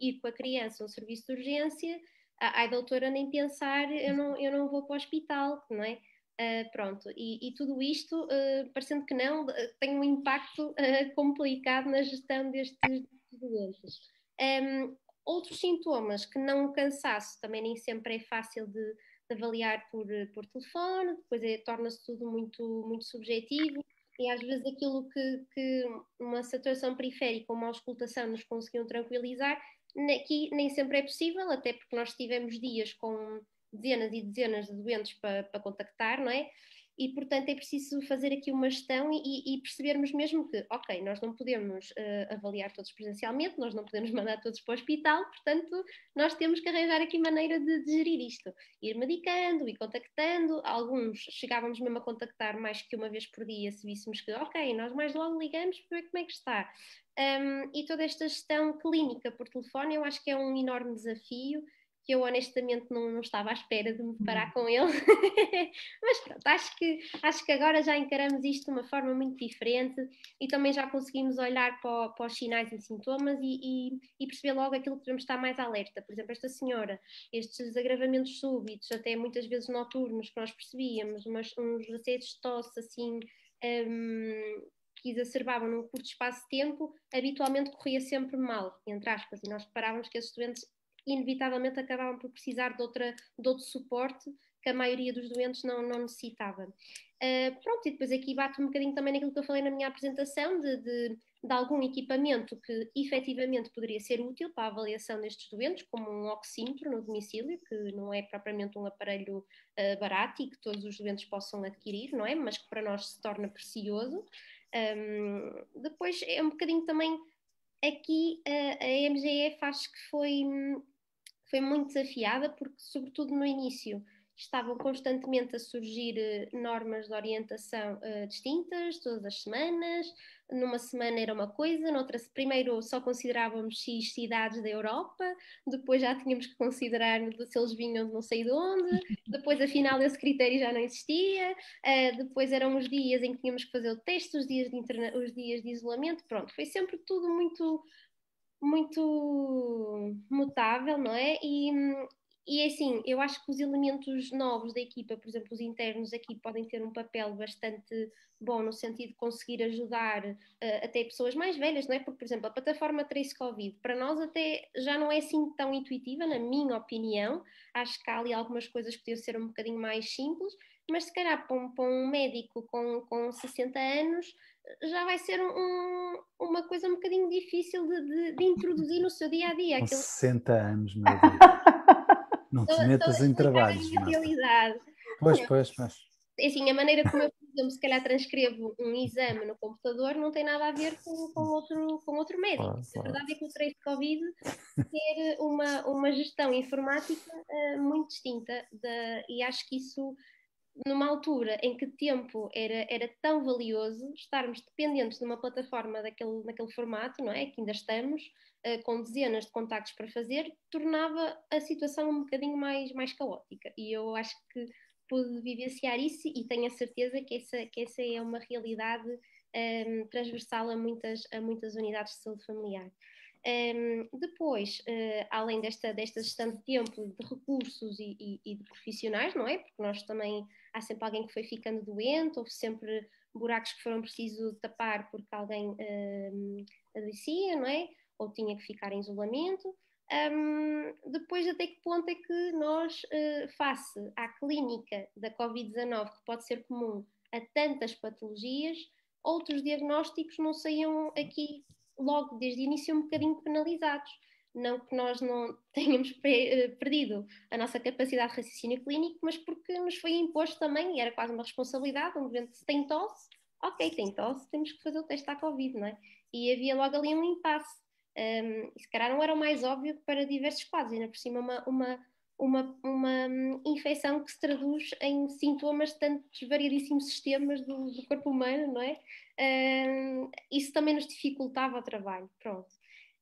ir com a criança a um serviço de urgência, ai doutora, nem pensar, eu não, eu não vou para o hospital, não é? Uh, pronto, e, e, tudo isto, uh, parecendo que não, tem um impacto uh, complicado na gestão destes doenças. Um, outros sintomas que não o cansaço também nem sempre é fácil de, de avaliar por, por telefone, depois é, torna-se tudo muito, muito subjetivo e às vezes aquilo que, que uma saturação periférica ou uma auscultação nos conseguiam tranquilizar, aqui nem sempre é possível, até porque nós tivemos dias com dezenas e dezenas de doentes para, para contactar, não é? e, portanto, é preciso fazer aqui uma gestão e, e percebermos mesmo que, ok, nós não podemos uh, avaliar todos presencialmente, nós não podemos mandar todos para o hospital, portanto, nós temos que arranjar aqui maneira de, de gerir isto. Ir medicando e contactando, alguns chegávamos mesmo a contactar mais que uma vez por dia se víssemos que, ok, nós mais logo ligamos para ver como é que está. Um, e toda esta gestão clínica por telefone eu acho que é um enorme desafio que eu honestamente não, não estava à espera de me parar hum. com ele. Mas pronto, acho que, acho que agora já encaramos isto de uma forma muito diferente e também já conseguimos olhar para, para os sinais e sintomas e, e, e, perceber logo aquilo que devemos estar mais alerta. Por exemplo, esta senhora, estes agravamentos súbitos, até muitas vezes noturnos, que nós percebíamos, umas, uns acessos de tosse assim. Hum, que exacerbavam num curto espaço de tempo, habitualmente corria sempre mal, entre aspas, e nós reparávamos que esses doentes inevitavelmente acabavam por precisar de, outra, de outro suporte que a maioria dos doentes não, não necessitava. Uh, pronto, e depois aqui bato um bocadinho também naquilo que eu falei na minha apresentação, de, de, de, algum equipamento que efetivamente poderia ser útil para a avaliação destes doentes, como um oxímetro no domicílio, que não é propriamente um aparelho uh, barato e que todos os doentes possam adquirir, não é? Mas que para nós se torna precioso. Um, depois é um bocadinho também aqui ah, a, a MGE faz que foi hum, foi muito desafiada, porque, sobretudo no início, estavam constantemente a surgir eh, normas de orientação uh, distintas, todas as semanas. Numa semana era uma coisa, noutra, primeiro só considerávamos X cidades da Europa, depois já tínhamos que considerar se eles vinham de não sei de onde, depois afinal esse critério já não existia, uh, depois eram os dias em que tínhamos que fazer o teste, os dias de, interna os dias de isolamento, pronto, foi sempre tudo muito muito mutável, não é? E, e é assim, eu acho que os elementos novos da equipa, por exemplo, os internos aqui podem ter um papel bastante bom no sentido de conseguir ajudar uh, até pessoas mais velhas, não é? Porque, por exemplo, a plataforma Trace Covid, para nós até já não é assim tão intuitiva, na minha opinião. Acho que há ali algumas coisas que podiam ser um bocadinho mais simples, mas se calhar para um, para um médico com, com 60 anos já vai ser um, uma coisa um bocadinho difícil de, de, de, introduzir no seu dia a dia. Aquilo... 60 anos, meu Deus. Não te metas em trabalhos. Realidade. Pois, pois, pois. É assim, a maneira como eu, por exemplo, se calhar transcrevo um exame no computador não tem nada a ver com, com, outro, com outro médico. Claro, claro. A verdade é que o treino de Covid ter uma, uma gestão informática uh, muito distinta de, e acho que isso numa altura em que tempo era, era tão valioso, estarmos dependentes de uma plataforma daquele, naquele formato, não é? Que ainda estamos, uh, com dezenas de contactos para fazer, tornava a situação um bocadinho mais, mais caótica. E eu acho que pude vivenciar isso e tenho a certeza que essa, que essa é uma realidade um, ehm, transversal a muitas, a muitas unidades de saúde familiar. Um, ehm, depois, uh, além desta, desta gestão de tempo, de recursos e, e, e, de profissionais, não é? Porque nós também há sempre alguém que foi ficando doente, houve sempre buracos que foram preciso tapar porque alguém um, adoecia, não é? Ou tinha que ficar em isolamento. Um, depois, até que ponto é que nós, uh, face à clínica da Covid-19, que pode ser comum a tantas patologias, outros diagnósticos não saiam aqui logo desde o início um bocadinho penalizados? não que nós não tenhamos eh, perdido a nossa capacidade de raciocínio clínico, mas porque nos foi imposto também, e era quase uma responsabilidade, um doente se tem tosse, ok, tem tosse, temos que fazer o teste à Covid, não é? E havia logo ali um impasse. Um, se calhar não era o mais óbvio para diversos quadros, ainda por cima uma, uma, uma, uma hum, infecção que se traduz em sintomas de tantos variadíssimos sistemas do, do corpo humano, não é? Um, isso também nos dificultava o trabalho, pronto.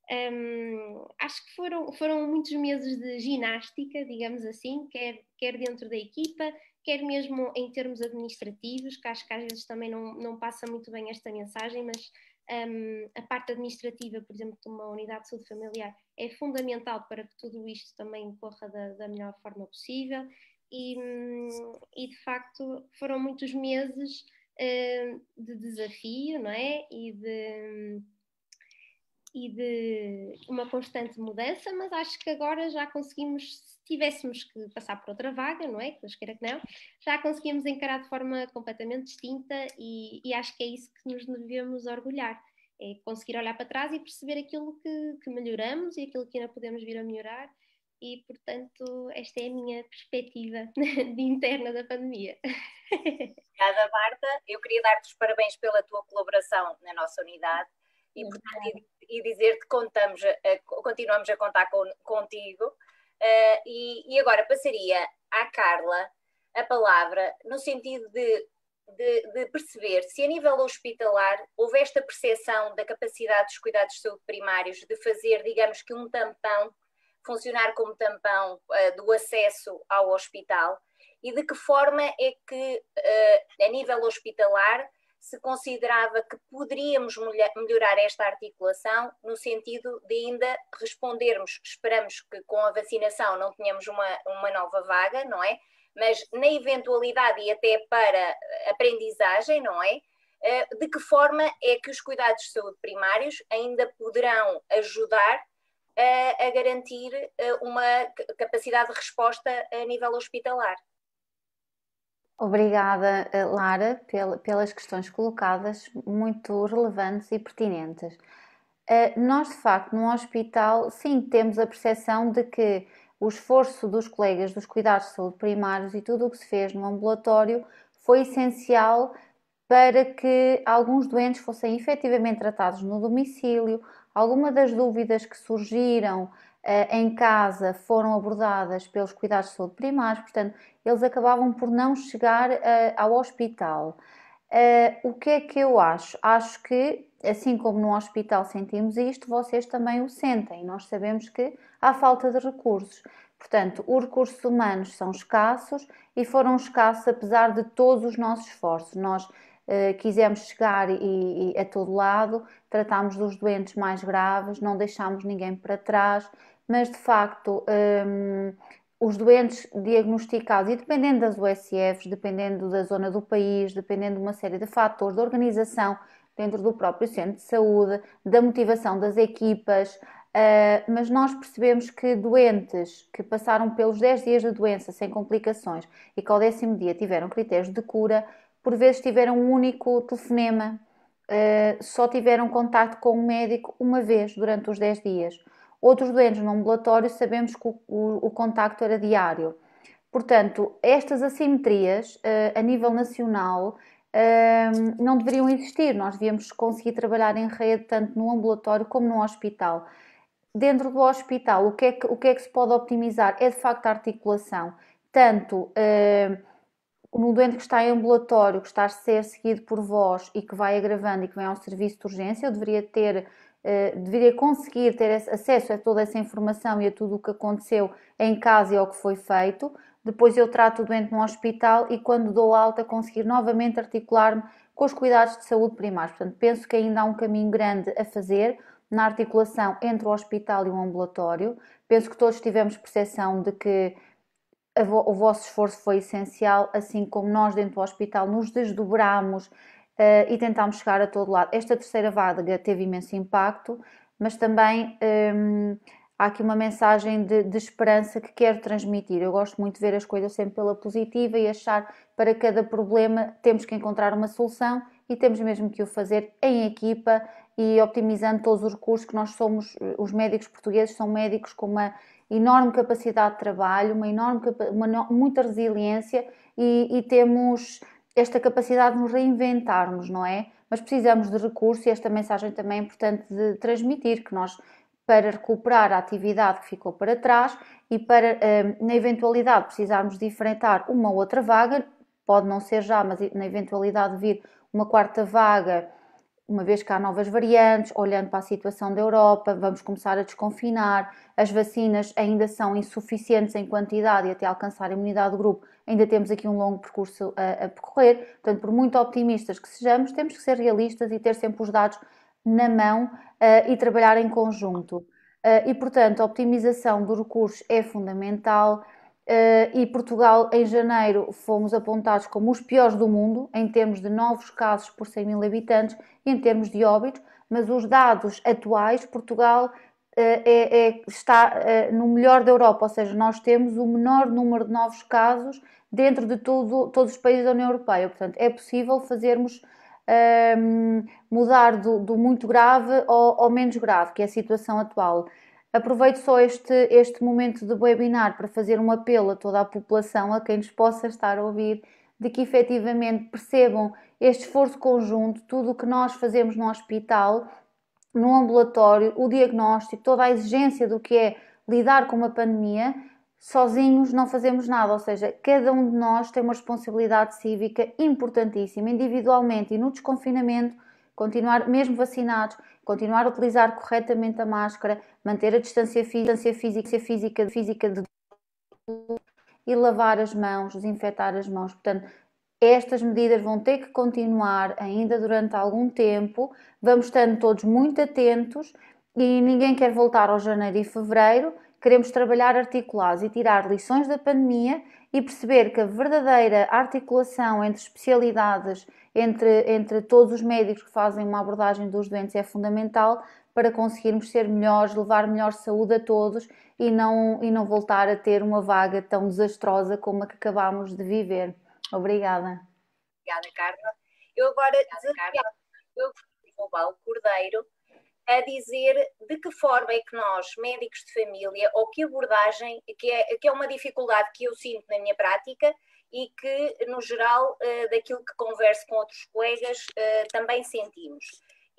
Um, acho que foram, foram muitos meses de ginástica, digamos assim, quer, quer dentro da equipa, quer mesmo em termos administrativos, que acho que às vezes também não, não passa muito bem esta mensagem, mas um, a parte administrativa, por exemplo, de uma unidade de saúde familiar é fundamental para que tudo isto também corra da, da melhor forma possível. E, e, de facto foram muitos meses uh, de desafio, não é? E de e de uma constante mudança, mas acho que agora já conseguimos, se tivéssemos que passar por outra vaga, não é? Que queira que não, já conseguimos encarar de forma completamente distinta e, e acho que é isso que nos devemos orgulhar. É conseguir olhar para trás e perceber aquilo que, que melhoramos e aquilo que ainda podemos vir a melhorar e portanto esta é a minha perspectiva de interna da pandemia. Obrigada, Marta. Eu queria dar-te os parabéns pela tua colaboração na nossa unidade e, portanto, e, e dizer-te contamos, continuamos a contar contigo. Uh, e, e, agora passaria à Carla a palavra no sentido de, de, de perceber se a nível hospitalar houve esta percepção da capacidade dos cuidados de saúde primários de fazer, digamos que um tampão funcionar como tampão uh, do acesso ao hospital e de que forma é que, uh, a nível hospitalar, se considerava que poderíamos melhorar esta articulação no sentido de ainda respondermos, esperamos que com a vacinação não tenhamos uma, uma nova vaga, não é? Mas na eventualidade e até para aprendizagem, não é? Eh, de que forma é que os cuidados de saúde primários ainda poderão ajudar a, eh, a garantir eh, uma capacidade de resposta a nível hospitalar? Obrigada, eh, Lara, pelas questões colocadas, muito relevantes e pertinentes. Eh, nós, de facto, no hospital, sim, temos a percepção de que o esforço dos colegas dos cuidados de saúde primários e tudo o que se fez no ambulatório foi essencial para que alguns doentes fossem efetivamente tratados no domicílio. Alguma das dúvidas que surgiram eh, em casa foram abordadas pelos cuidados de saúde primários, portanto, eles acabavam por não chegar eh, ao hospital. Eh, o que é que eu acho? Acho que, assim como no hospital sentimos isto, vocês também o sentem. Nós sabemos que há falta de recursos. Portanto, os recursos humanos são escassos e foram escassos apesar de todos os nossos esforços. Nós quisemos chegar e, e a todo lado, tratámos dos doentes mais graves, não deixámos ninguém para trás, mas de facto um, os doentes diagnosticados, e dependendo das USFs, dependendo da zona do país, dependendo de uma série de fatores, da organização dentro do próprio centro de saúde, da motivação das equipas, uh, mas nós percebemos que doentes que passaram pelos 10 dias de doença sem complicações e que ao décimo dia tiveram critérios de cura, por vezes tiveram um único telefonema, uh, só tiveram contato com o um médico uma vez durante os 10 dias. Outros doentes no ambulatório sabemos que o, o, o contacto era diário. Portanto, estas assimetrias eh, a nível nacional ehm, não deveriam existir. Nós devíamos conseguir trabalhar em rede tanto no ambulatório como no hospital. Dentro do hospital, o que é que, o que, é que se pode optimizar é de facto a articulação, tanto ehm, no doente que está em ambulatório, que está a ser seguido por vós e que vai agravando e que vem ao serviço de urgência, eu deveria ter eh, deveria conseguir ter acesso a toda essa informação e a tudo o que aconteceu em casa e ao que foi feito. Depois eu trato o doente no hospital e quando dou alta conseguir novamente articular-me com os cuidados de saúde primários. Portanto, penso que ainda há um caminho grande a fazer na articulação entre o hospital e o ambulatório. Penso que todos tivemos percepção de que o vosso esforço foi essencial, assim como nós dentro do hospital nos desdobramos uh, e tentámos chegar a todo lado. Esta terceira vaga teve imenso impacto, mas também um, ehm, há aqui uma mensagem de, de, esperança que quero transmitir. Eu gosto muito de ver as coisas sempre pela positiva e achar para cada problema temos que encontrar uma solução e temos mesmo que o fazer em equipa e optimizando todos os recursos que nós somos, eh, os médicos portugueses são médicos com uma enorme capacidade de trabalho, uma enorme uma, muita resiliência e, e temos esta capacidade de nos reinventarmos, não é? Mas precisamos de recursos e esta mensagem também é importante de transmitir, que nós, para recuperar a atividade que ficou para trás e para, hum, na eventualidade, precisarmos de enfrentar uma outra vaga, pode não ser já, mas na eventualidade vir uma quarta vaga uma vez que há novas variantes, olhando para a situação da Europa, vamos começar a desconfinar, as vacinas ainda são insuficientes em quantidade e até alcançar a imunidade de grupo, ainda temos aqui um longo percurso a, a percorrer. Portanto, por muito optimistas que sejamos, temos que ser realistas e ter sempre os dados na mão uh, e trabalhar em conjunto. Uh, e, portanto, a optimização do recurso é fundamental Uh, e Portugal, em janeiro, fomos apontados como os piores do mundo em termos de novos casos por 100 mil habitantes e em termos de óbitos, mas os dados atuais, Portugal uh, é, é, está uh, no melhor da Europa, ou seja, nós temos o menor número de novos casos dentro de todo, todos os países da União Europeia. Portanto, é possível fazermos ehm, mudar do, do, muito grave ao, ao menos grave, que é a situação atual. Aproveito só este, este momento de webinar para fazer um apelo a toda a população, a quem nos possa estar a ouvir, de que efetivamente percebam este esforço conjunto, tudo o que nós fazemos no hospital, no ambulatório, o diagnóstico, toda a exigência do que é lidar com uma pandemia, sozinhos não fazemos nada, ou seja, cada um de nós tem uma responsabilidade cívica importantíssima, individualmente e no desconfinamento, continuar mesmo vacinados, continuar a utilizar corretamente a máscara, manter a distância, distância física, física, física de e lavar as mãos, desinfetar as mãos. Portanto, estas medidas vão ter que continuar ainda durante algum tempo. Vamos estando todos muito atentos e ninguém quer voltar ao janeiro e fevereiro. Queremos trabalhar articulados e tirar lições da pandemia e perceber que a verdadeira articulação entre especialidades entre, entre todos os médicos que fazem uma abordagem dos doentes é fundamental para conseguirmos ser melhores, levar melhor saúde a todos e não, e não voltar a ter uma vaga tão desastrosa como a que acabámos de viver. Obrigada. Obrigada, Carla. Eu agora Obrigada, Carla. Eu vou ao Cordeiro a dizer de que forma é que nós, médicos de família, ou que abordagem, que é, que é uma dificuldade que eu sinto na minha prática e que, no geral, eh, daquilo que converso com outros colegas, eh, também sentimos.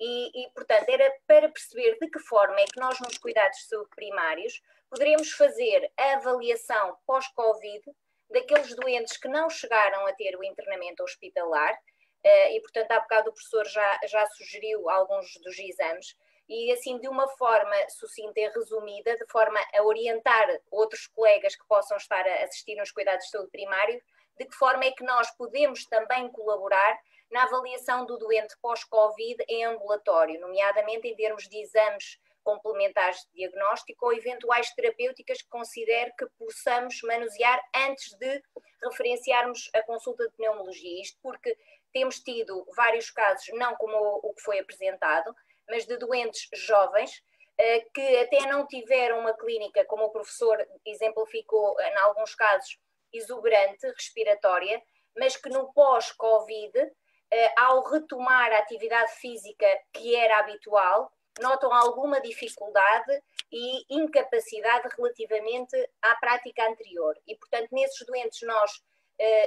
E, e, portanto, era para perceber de que forma é que nós, nos cuidados de saúde primários, poderemos fazer a avaliação pós-Covid daqueles doentes que não chegaram a ter o internamento hospitalar, eh, e, portanto, há bocado o professor já, já sugeriu alguns dos exames, e assim de uma forma sucinta e resumida, de forma a orientar outros colegas que possam estar a assistir nos cuidados de saúde primário, de que forma é que nós podemos também colaborar na avaliação do doente pós-Covid em ambulatório, nomeadamente em termos de exames complementares de diagnóstico ou eventuais terapêuticas que considere que possamos manusear antes de referenciarmos a consulta de pneumologia. Isto porque temos tido vários casos, não como o que foi apresentado, mas de doentes jovens eh, que até não tiveram uma clínica, como o professor exemplificou, eh, em alguns casos, exuberante, respiratória, mas que no pós-Covid, eh, ao retomar a atividade física que era habitual, notam alguma dificuldade e incapacidade relativamente à prática anterior. E, portanto, nesses doentes nós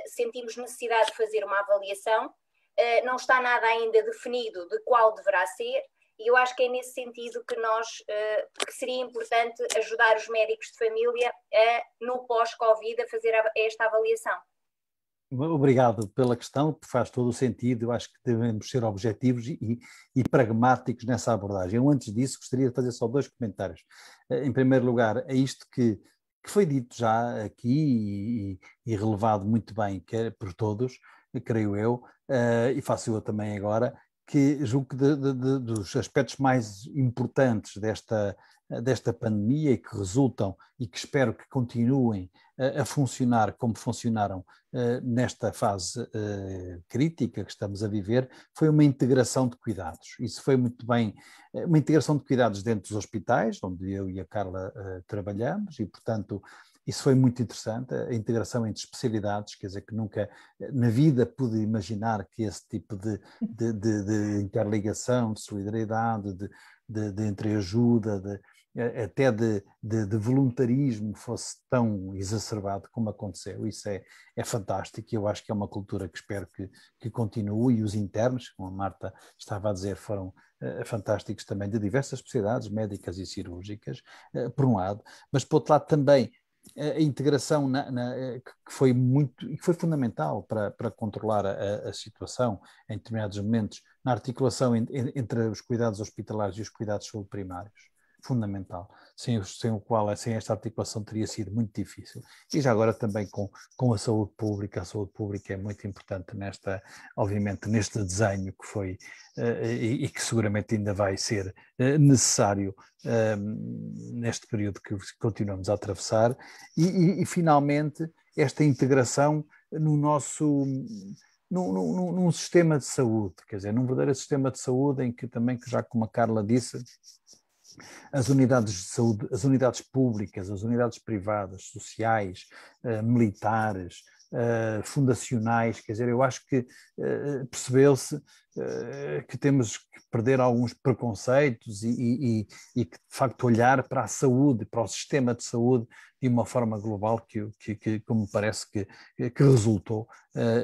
sentimos necessidade de fazer uma avaliação, não está nada ainda definido de qual deverá ser, e eu acho que é nesse sentido que nós eh, que seria importante ajudar os médicos de família a, no pós-Covid a fazer esta avaliação. Obrigado pela questão, faz todo o sentido. Eu acho que devemos ser objetivos e, e, pragmáticos nessa abordagem. Eu, antes disso, gostaria de fazer só dois comentários. Eh, em primeiro lugar, é isto que, que foi dito já aqui e, e relevado muito bem é por todos, creio eu, eh, e faço eu também agora, que julgo que de, de, de, dos aspectos mais importantes desta, desta pandemia e que resultam e que espero que continuem a, a funcionar como funcionaram eh, nesta fase eh, crítica que estamos a viver, foi uma integração de cuidados. Isso foi muito bem, eh, uma integração de cuidados dentro dos hospitais, onde eu e a Carla trabalhamos, e portanto isso foi muito interessante, a integração entre especialidades, quer dizer, que nunca na vida pude imaginar que esse tipo de, de, de, de interligação, de solidariedade, de, de, de entreajuda, até de, voluntarismo fosse tão exacerbado como aconteceu. Isso é, é fantástico e eu acho que é uma cultura que espero que, que continue e os internos, como a Marta estava a dizer, foram eh, fantásticos também, de diversas especialidades médicas e cirúrgicas, eh, por um lado, mas por outro lado também a integração na, na, eh, que foi muito que foi fundamental para, para controlar a, a, situação em determinados momentos na articulação entre, entre os cuidados hospitalares e os cuidados subprimários fundamental, sem, o, sem o qual, sem esta articulação teria sido muito difícil. E já agora também com, com a saúde pública, a saúde pública é muito importante nesta, obviamente, neste desenho que foi uh, e, e, que seguramente ainda vai ser uh, necessário uh, neste período que continuamos a atravessar. E, e, e finalmente, esta integração no nosso num, num, num, sistema de saúde, quer dizer, num verdadeiro sistema de saúde em que também, que já como a Carla disse, as unidades de saúde, as unidades públicas, as unidades privadas, sociais, eh, militares, eh, fundacionais, quer dizer, eu acho que eh, percebeu-se que temos que perder alguns preconceitos e, e, e, e, que, de facto, olhar para a saúde, para o sistema de saúde de uma forma global que, que, que, parece que, que resultou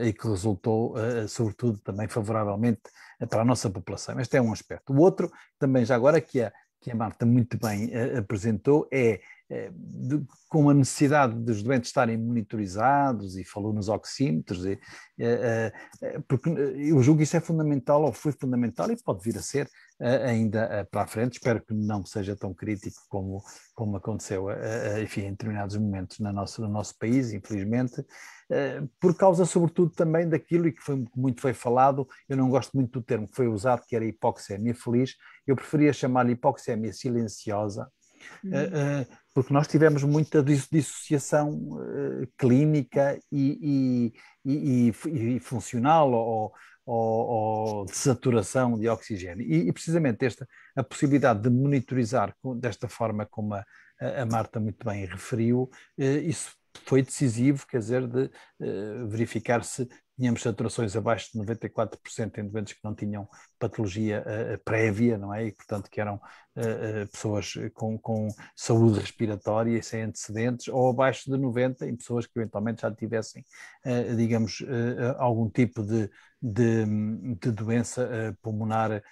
e que resultou, sobretudo, também favoravelmente para a nossa população. Este é um aspecto. O outro, também já agora, que é que a Marta muito bem eh, apresentou é eh, de, com a necessidade dos doentes estarem monitorizados e falou nos oxímetros, e, eh, eh, porque eu julgo que isso é fundamental, ou foi fundamental, e pode vir a ser ainda para a frente. Espero que não seja tão crítico como, como aconteceu enfim, em determinados momentos na nossa, no nosso país, infelizmente, por causa, sobretudo, também daquilo e que foi, muito foi falado. Eu não gosto muito do termo que foi usado, que era hipoxemia feliz. Eu preferia chamar-lhe hipoxemia silenciosa. Uhum porque nós tivemos muita dissociação uh, clínica e, e, e, e funcional ou, ou, ou, de saturação de oxigênio. E, precisamente esta, a possibilidade de monitorizar desta forma como a, a Marta muito bem referiu, uh, isso foi decisivo, quer dizer, de uh, verificar se tínhamos saturações abaixo de 94% em doentes que não tinham patologia uh, prévia, não é? E, portanto, que eram uh, pessoas com, com, saúde respiratória e sem antecedentes, ou abaixo de 90% em pessoas que eventualmente já tivessem, uh, digamos, algum tipo de, de, de doença pulmonar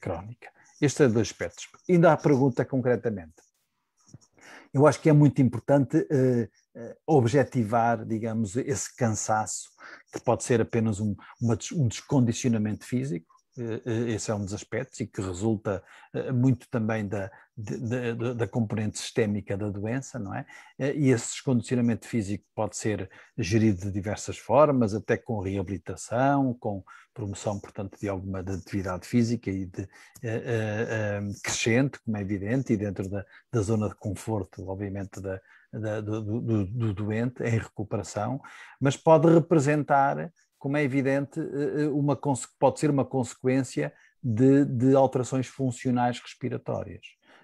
crónica. Estes são é dois aspectos. Ainda há pergunta concretamente. Eu acho que é muito importante eh, objetivar, digamos, esse cansaço, que pode ser apenas um, uma, um descondicionamento físico, eh, eh, esse é um dos aspectos e que resulta muito também da, da, da componente sistémica da doença, não é? E esse descondicionamento físico pode ser gerido de diversas formas, até com reabilitação, com promoção, portanto, de alguma de atividade física e de, uh, uh, crescente, como é evidente, e dentro da, da zona de conforto, obviamente, da, da, do, do, do, doente em recuperação, mas pode representar, como é evidente, eh, eh, uma, pode ser uma consequência de, de alterações funcionais respiratórias.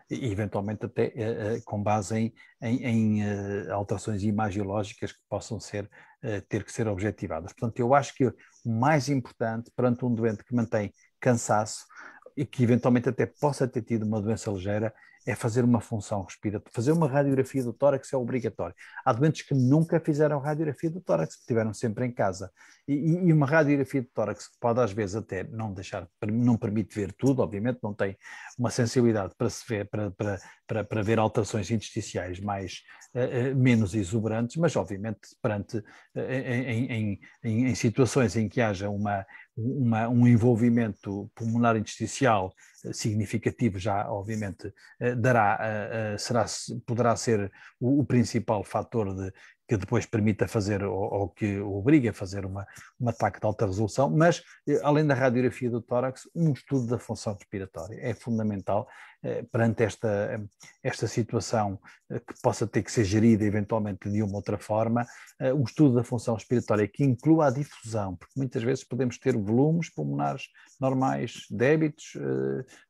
E eventualmente até uh, com base em, em, em uh, alterações imagiológicas que possam ser, ter que ser objetivadas. Portanto, eu acho que o mais importante perante um doente que mantém cansaço e que eventualmente até possa ter tido uma doença ligeira é fazer uma função respiratória. Fazer uma radiografia do tórax é obrigatório. Há doentes que nunca fizeram radiografia do tórax, que tiveram sempre em casa. E, e, uma radiografia do tórax pode, às vezes, até não deixar, não permite ver tudo, obviamente, não tem uma sensibilidade para se ver, para, para, para, para ver alterações intersticiais mais, uh, uh, menos exuberantes, mas, obviamente, perante, uh, em, em, em, em situações em que haja uma, uma, um envolvimento pulmonar intersticial eh, significativo já obviamente eh, dará eh, será poderá ser o, o principal fator de que depois permita fazer ou, ou que obriga a fazer uma, um ataque de alta resolução, mas além da radiografia do tórax, um estudo da função respiratória é fundamental eh, perante esta, esta situação eh, que possa ter que ser gerida eventualmente de uma outra forma, eh, o estudo da função respiratória que inclua a difusão, porque muitas vezes podemos ter volumes pulmonares normais, débitos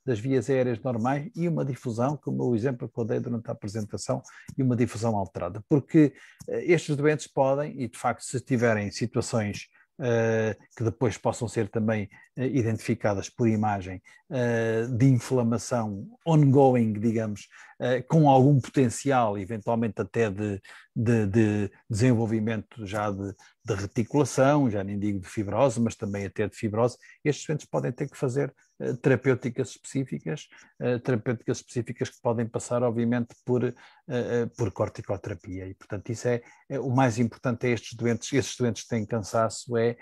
das vias aéreas normais e uma difusão, como o exemplo que eu dei durante a apresentação, e uma difusão alterada, porque estes doentes podem, e de facto se tiverem situações eh, que depois possam ser também eh, identificadas por imagem eh, de inflamação ongoing, digamos, eh, com algum potencial, eventualmente até de, de, de desenvolvimento já de, de, reticulação, já nem digo de fibrose, mas também até de fibrose, estes doentes podem ter que fazer eh, terapêuticas específicas, eh, terapêuticas específicas que podem passar, obviamente, por, por corticoterapia. E, portanto, isso é, é o mais importante a estes doentes, estes doentes que têm cansaço, é,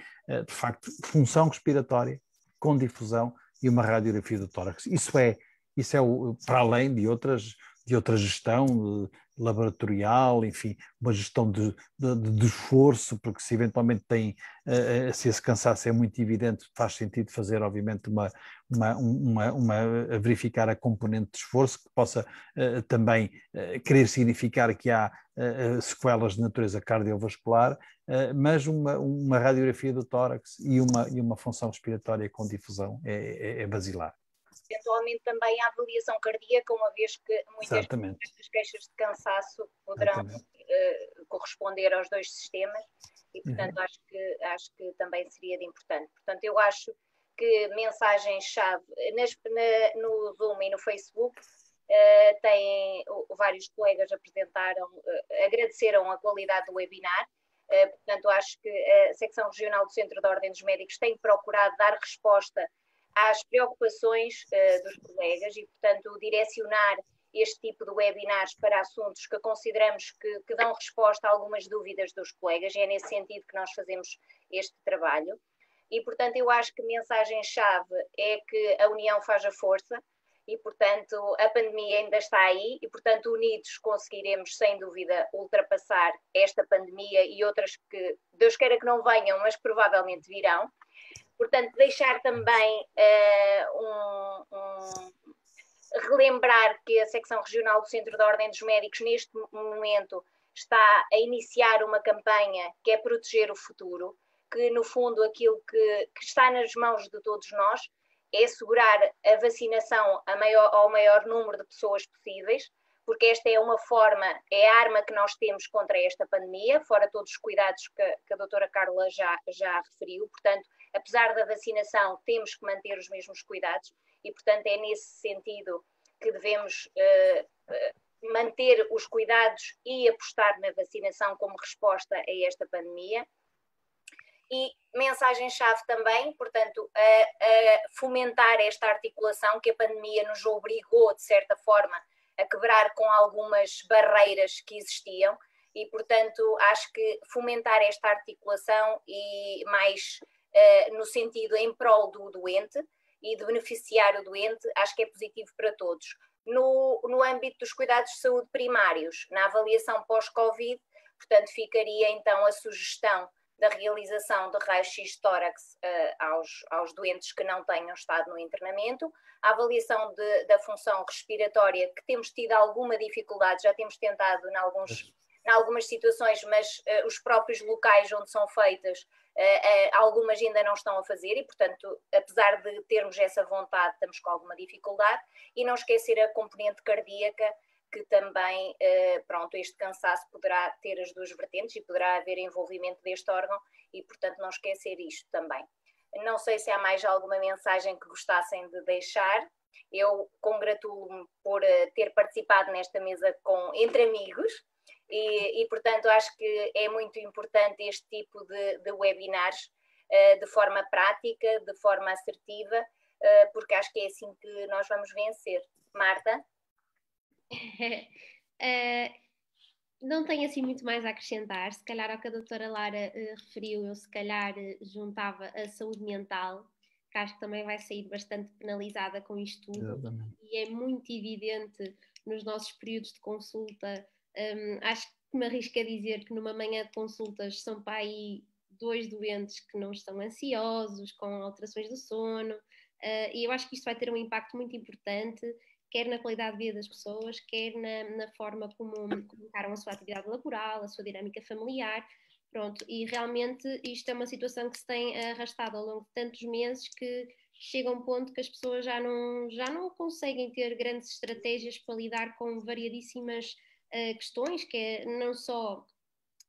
de facto, função respiratória com difusão e uma radiografia do tórax. Isso é isso é o, para além de outras de outra gestão eh, laboratorial, enfim, uma gestão de, de, de esforço, porque se eventualmente tem, uh, se esse cansaço é muito evidente, faz sentido fazer, obviamente, uma, uma, uma, uma a verificar a componente de esforço que possa uh, também uh, querer significar que há sequelas de natureza cardiovascular, mas uma, uma radiografia do tórax e uma, e uma função respiratória com difusão é, é, é basilar eventualmente também a avaliação cardíaca, uma vez que muitas das queixas de cansaço poderão uh, corresponder aos dois sistemas e, portanto, uhum. acho, que, acho que também seria de importante. Portanto, eu acho que mensagens-chave eh, na, no Zoom e no Facebook uh, têm vários colegas apresentaram, uh, agradeceram a qualidade do webinar. portanto, acho que a secção regional do Centro de Ordem dos Médicos tem procurado dar resposta às preocupações uh, dos colegas e, portanto, direcionar este tipo de webinars para assuntos que consideramos que, que, dão resposta a algumas dúvidas dos colegas, e é nesse sentido que nós fazemos este trabalho. E, portanto, eu acho que a mensagem-chave é que a união faz a força, e, portanto, a pandemia ainda está aí, e, portanto, unidos conseguiremos, sem dúvida, ultrapassar esta pandemia e outras que, Deus queira que não venham, mas provavelmente virão. Portanto, deixar também uh, um, um, relembrar que a secção regional do Centro da Ordem dos Médicos, neste momento, está a iniciar uma campanha que é proteger o futuro, que no fundo aquilo que, que está nas mãos de todos nós é assegurar a vacinação a maior, ao maior número de pessoas possíveis, porque esta é uma forma, é a arma que nós temos contra esta pandemia, fora todos os cuidados que, que a doutora Carla já, já referiu. Portanto, Apesar da vacinação, temos que manter os mesmos cuidados e, portanto, é nesse sentido que devemos uh, manter os cuidados e apostar na vacinação como resposta a esta pandemia. E mensagem-chave também, portanto, a, a fomentar esta articulação que a pandemia nos obrigou, de certa forma, a quebrar com algumas barreiras que existiam e, portanto, acho que fomentar esta articulação e mais eh, no sentido em prol do doente e de beneficiar o doente, acho que é positivo para todos. No, no âmbito dos cuidados de saúde primários, na avaliação pós-Covid, portanto, ficaria então a sugestão da realização de raio-x tórax uh, aos, aos doentes que não tenham estado no internamento, a avaliação de, da função respiratória, que temos tido alguma dificuldade, já temos tentado em alguns em algumas situações, mas uh, os próprios locais onde são feitas eh, eh, algumas ainda não estão a fazer e, portanto, apesar de termos essa vontade, estamos com alguma dificuldade. E não esquecer a componente cardíaca, que também, eh, pronto, este cansaço poderá ter as duas vertentes e poderá haver envolvimento deste órgão e, portanto, não esquecer isto também. Não sei se há mais alguma mensagem que gostassem de deixar. Eu congratulo-me por ter participado nesta mesa com entre amigos e, e, portanto, acho que é muito importante este tipo de, de webinars eh, de forma prática, de forma assertiva, eh, porque acho que é assim que nós vamos vencer. Marta? uh, não tenho assim muito mais a acrescentar. Se calhar ao que a doutora Lara uh, referiu, eu se calhar juntava a saúde mental, que acho que também vai sair bastante penalizada com isto tudo. E é muito evidente nos nossos períodos de consulta um, acho que me arrisco a dizer que numa manhã de consultas são para aí dois doentes que não estão ansiosos, com alterações do sono, uh, e eu acho que isto vai ter um impacto muito importante, quer na qualidade de vida das pessoas, quer na, na forma como comunicaram a sua atividade laboral, a sua dinâmica familiar. Pronto, e realmente isto é uma situação que se tem arrastado ao longo de tantos meses que chega a um ponto que as pessoas já não, já não conseguem ter grandes estratégias para lidar com variadíssimas questões, que é não só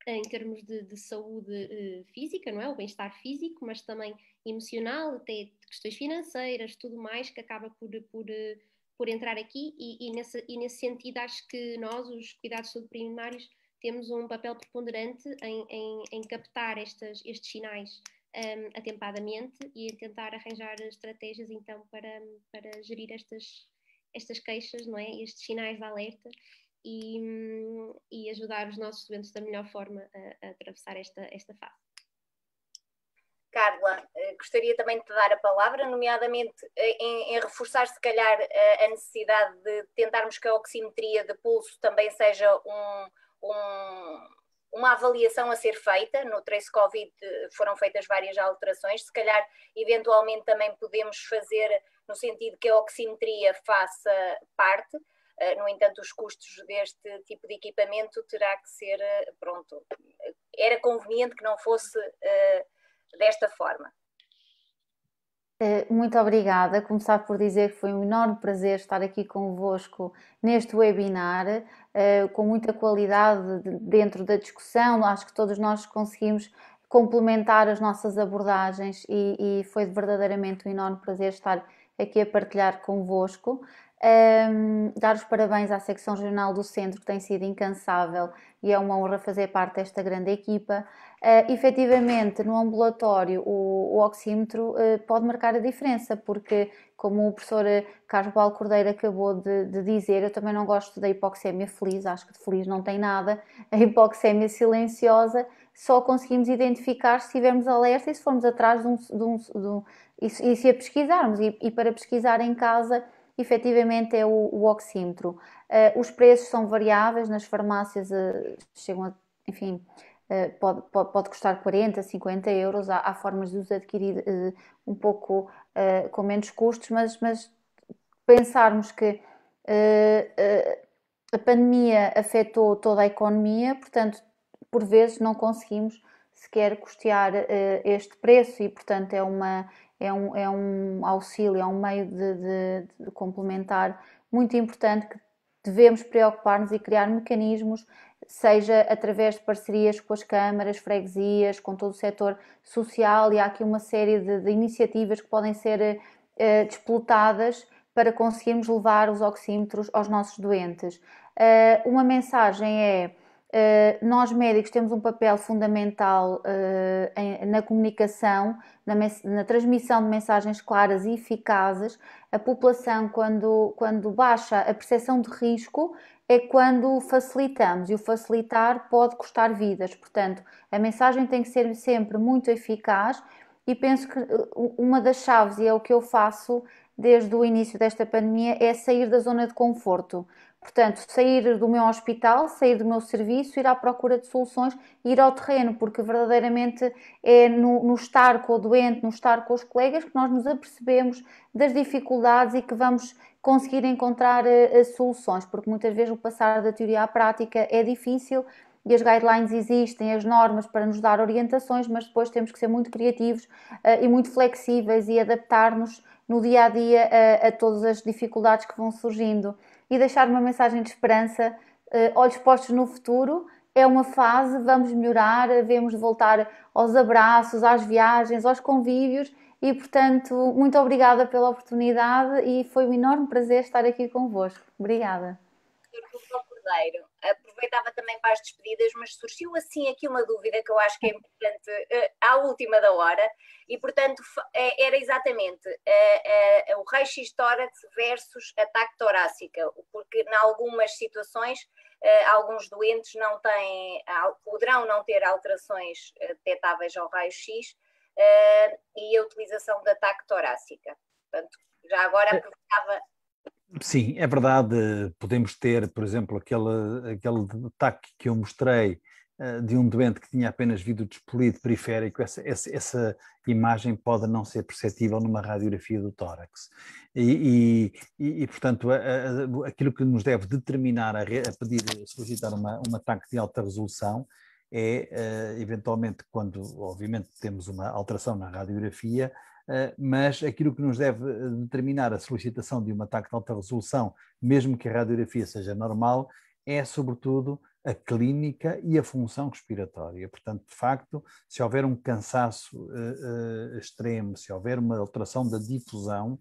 eh, em termos de, de saúde eh, física, não é? O bem-estar físico, mas também emocional, até questões financeiras, tudo mais que acaba por, por, eh, por entrar aqui e, e, e nesse sentido acho que nós, os cuidados primários, temos um papel preponderante em, em, em captar estas, estes sinais um, ehm, atempadamente e em tentar arranjar estratégias então para, para gerir estas, estas queixas, não é? Estes sinais de alerta e, e ajudar os nossos estudantes da melhor forma a, a atravessar esta, esta fase. Carla, eh, gostaria também de te dar a palavra, nomeadamente eh, em, em, reforçar, se calhar, eh, a necessidade de tentarmos que a oximetria de pulso também seja um, um, uma avaliação a ser feita. No Trace Covid foram feitas várias alterações, se calhar, eventualmente, também podemos fazer no sentido que a oximetria faça parte eh, no entanto, os custos deste tipo de equipamento terá que ser, eh, pronto, era conveniente que não fosse eh, desta forma. Muito obrigada. Começar por dizer que foi um enorme prazer estar aqui convosco neste webinar, com muita qualidade dentro da discussão. Acho que todos nós conseguimos complementar as nossas abordagens e, e foi verdadeiramente um enorme prazer estar aqui a partilhar convosco. Um, dar os parabéns à secção regional do centro, que tem sido incansável e é uma honra fazer parte desta grande equipa. Uh, efetivamente, no ambulatório, o, o oxímetro uh, pode marcar a diferença, porque, como o professor Carlos Bal Cordeiro acabou de, de, dizer, eu também não gosto da hipoxémia feliz, acho que de feliz não tem nada. A hipoxémia silenciosa só conseguimos identificar se estivermos alerta e se formos atrás de um. De um, de um e, e, se a pesquisarmos. E, e para pesquisar em casa efetivamente é o, o oxímetro. Uh, os preços são variáveis, nas farmácias uh, chegam a, enfim, uh, pode, pode, pode, custar 40, 50 euros, há, há formas de os adquirir um pouco com menos custos, mas, mas pensarmos que a pandemia afetou toda a economia, portanto, por vezes não conseguimos sequer custear este preço e, portanto, é uma, é um, é um auxílio, é um meio de, de, de complementar muito importante que devemos preocupar-nos e criar mecanismos, seja através de parcerias com as câmaras, freguesias, com todo o setor social, e há aqui uma série de, de iniciativas que podem ser eh, disputadas para conseguirmos levar os oxímetros aos nossos doentes. Uh, uma mensagem é eh, nós médicos temos um papel fundamental eh, na comunicação, na, na, transmissão de mensagens claras e eficazes. A população, quando, quando baixa a percepção de risco, é quando facilitamos, e o facilitar pode custar vidas. Portanto, a mensagem tem que ser sempre muito eficaz, e penso que eh, uma das chaves, e é o que eu faço desde o início desta pandemia, é sair da zona de conforto. Portanto, sair do meu hospital, sair do meu serviço, ir à procura de soluções, ir ao terreno, porque verdadeiramente é no, no, estar com o doente, no estar com os colegas, que nós nos apercebemos das dificuldades e que vamos conseguir encontrar uh, soluções, porque muitas vezes o passar da teoria à prática é difícil e as guidelines existem, as normas para nos dar orientações, mas depois temos que ser muito criativos uh, e muito flexíveis e adaptar-nos no dia a dia a todas as dificuldades que vão surgindo e deixar uma mensagem de esperança, eh, olhos postos no futuro. É uma fase, vamos melhorar, devemos voltar aos abraços, às viagens, aos convívios e, portanto, muito obrigada pela oportunidade e foi um enorme prazer estar aqui convosco. Obrigada aproveitava também para as despedidas, mas surgiu assim aqui uma dúvida que eu acho que é importante eh, à última da hora, e portanto é, era exatamente eh, eh, o raio o reixo tórax versus ataque torácica, porque em algumas situações alguns doentes não têm, poderão não ter alterações detectáveis ao raio-x e a utilização da ataque torácica. Portanto, já agora é. aproveitava Sim, é verdade. Podemos ter, por exemplo, aquele, aquele ataque que eu mostrei eh, de um doente que tinha apenas vindo despolido periférico, essa, essa, essa, imagem pode não ser perceptível numa radiografia do tórax. E, e, e portanto, a, a, aquilo que nos deve determinar a, a pedir, a solicitar uma, um ataque de alta resolução é, uh, eventualmente, quando, obviamente, temos uma alteração na radiografia, eh, mas aquilo que nos deve eh, determinar a solicitação de um ataque de alta resolução, mesmo que a radiografia seja normal, é sobretudo a clínica e a função respiratória. Portanto, de facto, se houver um cansaço uh, uh, extremo, se houver uma alteração da difusão,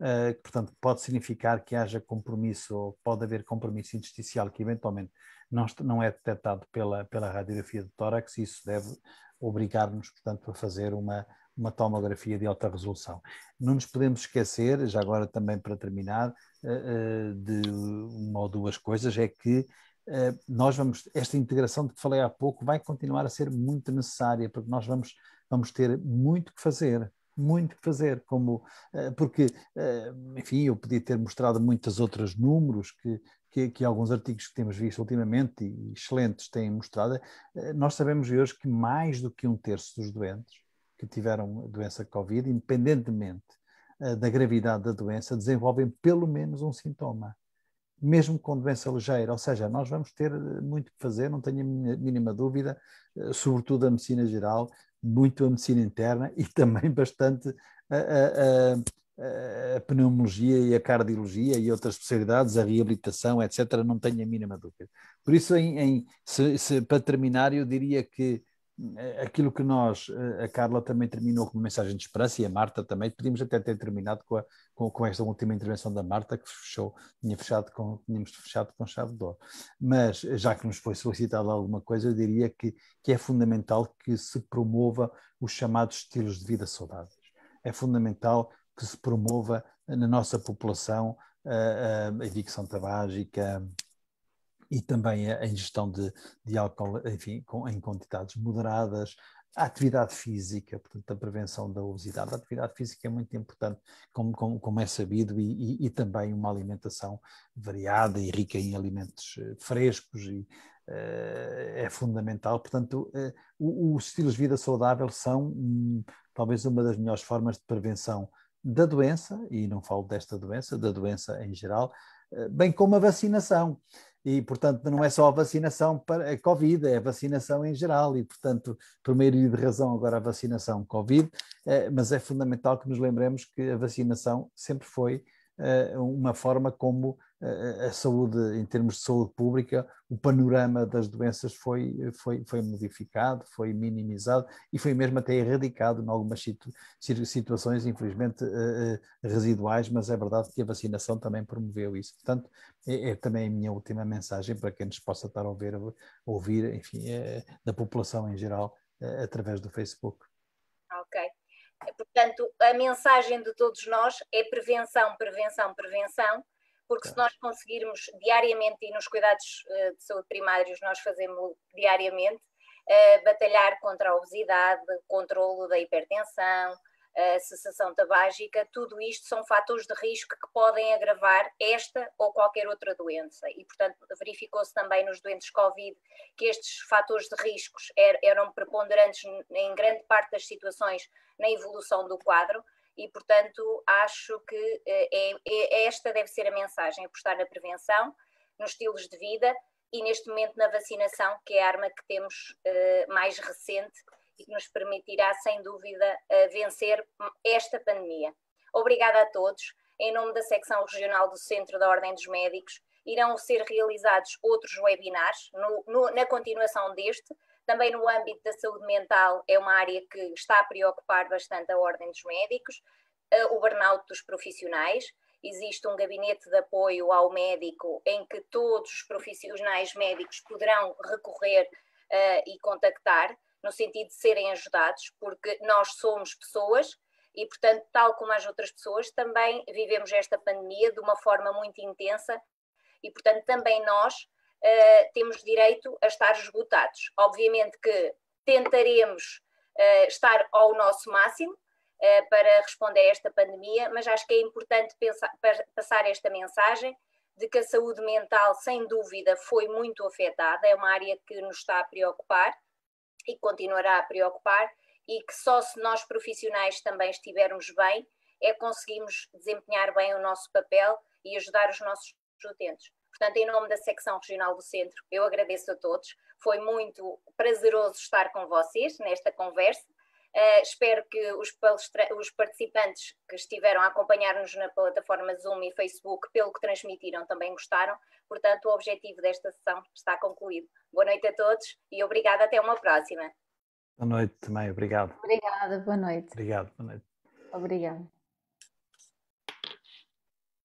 uh, portanto, pode significar que haja compromisso, ou pode haver compromisso intersticial que eventualmente não, não é detectado pela, pela radiografia do tórax, e isso deve obrigar-nos, portanto, a fazer uma, uma tomografia de alta resolução. Não nos podemos esquecer, já agora também para terminar, eh, eh, de uma ou duas coisas, é que eh, nós vamos, esta integração de que falei há pouco vai continuar a ser muito necessária, porque nós vamos, vamos ter muito que fazer muito que fazer, como, porque, enfim, eu podia ter mostrado muitos outros números que, que, que, alguns artigos que temos visto ultimamente e excelentes têm mostrado. Nós sabemos hoje que mais do que um terço dos doentes que tiveram doença Covid, independentemente uh, da gravidade da doença, desenvolvem pelo menos um sintoma, mesmo com doença ligeira. Ou seja, nós vamos ter eh, muito que fazer, não tenho a mínima dúvida, uh, sobretudo a medicina geral, muito a medicina interna e também bastante a, a, a, pneumologia e a cardiologia e outras especialidades, a reabilitação, etc., não tenho a mínima dúvida. Por isso, em, em, se, se, para terminar, eu diria que aquilo que nós, eh, a Carla também terminou com uma mensagem de esperança e a Marta também, podíamos até ter terminado com, a, com, com, esta última intervenção da Marta, que fechou, tinha fechado com, tínhamos fechado com chave de ouro. Mas, eh, já que nos foi solicitada alguma coisa, eu diria que, que é fundamental que se promova os chamados estilos de vida saudáveis. É fundamental que se promova na nossa população eh, a, a, a, tabágica, e também a ingestão de, de álcool, enfim, com, em quantidades moderadas, a atividade física, portanto, a prevenção da obesidade. A atividade física é muito importante, como, como, como é sabido, e, e, e, também uma alimentação variada e rica em alimentos eh, frescos e, uh, é fundamental. Portanto, uh, eh, os estilos de vida saudável são um, talvez uma das melhores formas de prevenção da doença, e não falo desta doença, da doença em geral, uh, bem como a vacinação e, portanto, não é só a vacinação para a Covid, é a vacinação em geral, e, portanto, primeiro e de razão agora a vacinação Covid, eh, mas é fundamental que nos lembremos que a vacinação sempre foi eh, uma forma como a saúde, em termos de saúde pública, o panorama das doenças foi, foi, foi modificado, foi minimizado e foi mesmo até erradicado em algumas situ, situações, infelizmente, eh, eh, residuais, mas é verdade que a vacinação também promoveu isso. Portanto, é, é também a minha última mensagem para quem nos possa estar a ouvir, a ouvir enfim, eh, da população em geral, através do Facebook. Ok. Portanto, a mensagem de todos nós é prevenção, prevenção, prevenção porque se tá. nós conseguirmos diariamente, e nos cuidados eh, de saúde primários nós fazemos diariamente, eh, batalhar contra a obesidade, controlo da hipertensão, a eh, cessação tabágica, tudo isto são fatores de risco que podem agravar esta ou qualquer outra doença. E, portanto, verificou-se também nos doentes Covid que estes fatores de riscos er-, eram preponderantes em grande parte das situações na evolução do quadro e, portanto, acho que eh, é, é, é, esta deve ser a mensagem: apostar na prevenção, nos estilos de vida e, neste momento, na vacinação, que é a arma que temos uh, mais recente e que nos permitirá, sem dúvida, uh, vencer esta pandemia. Obrigada a todos. Em nome da secção regional do Centro da Ordem dos Médicos, irão ser realizados outros webinars no, no, na continuação deste, também no âmbito da saúde mental, é uma área que está a preocupar bastante a Ordem dos Médicos, eh, o burnout dos profissionais. Existe um gabinete de apoio ao médico em que todos os profissionais médicos poderão recorrer uh, e contactar, no sentido de serem ajudados, porque nós somos pessoas e, portanto, tal como as outras pessoas, também vivemos esta pandemia de uma forma muito intensa e, portanto, também nós uh, temos direito a estar esgotados. Obviamente que tentaremos uh, estar ao nosso máximo uh, para responder a esta pandemia, mas acho que é importante pensar, passar esta mensagem de que a saúde mental, sem dúvida, foi muito afetada, é uma área que nos está a preocupar e continuará a preocupar, e que só se nós profissionais também estivermos bem é conseguimos desempenhar bem o nosso papel e ajudar os nossos utentes. Portanto, em nome da secção regional do Centro, eu agradeço a todos. Foi muito prazeroso estar com vocês nesta conversa. Uh, espero que os, os, participantes que estiveram a acompanhar-nos na plataforma Zoom e Facebook, pelo que transmitiram, também gostaram. Portanto, o objetivo desta sessão está concluído. Boa noite a todos e obrigada. Até uma próxima. Boa noite também, obrigado. Obrigada, boa noite. Obrigado, boa noite. Obrigada.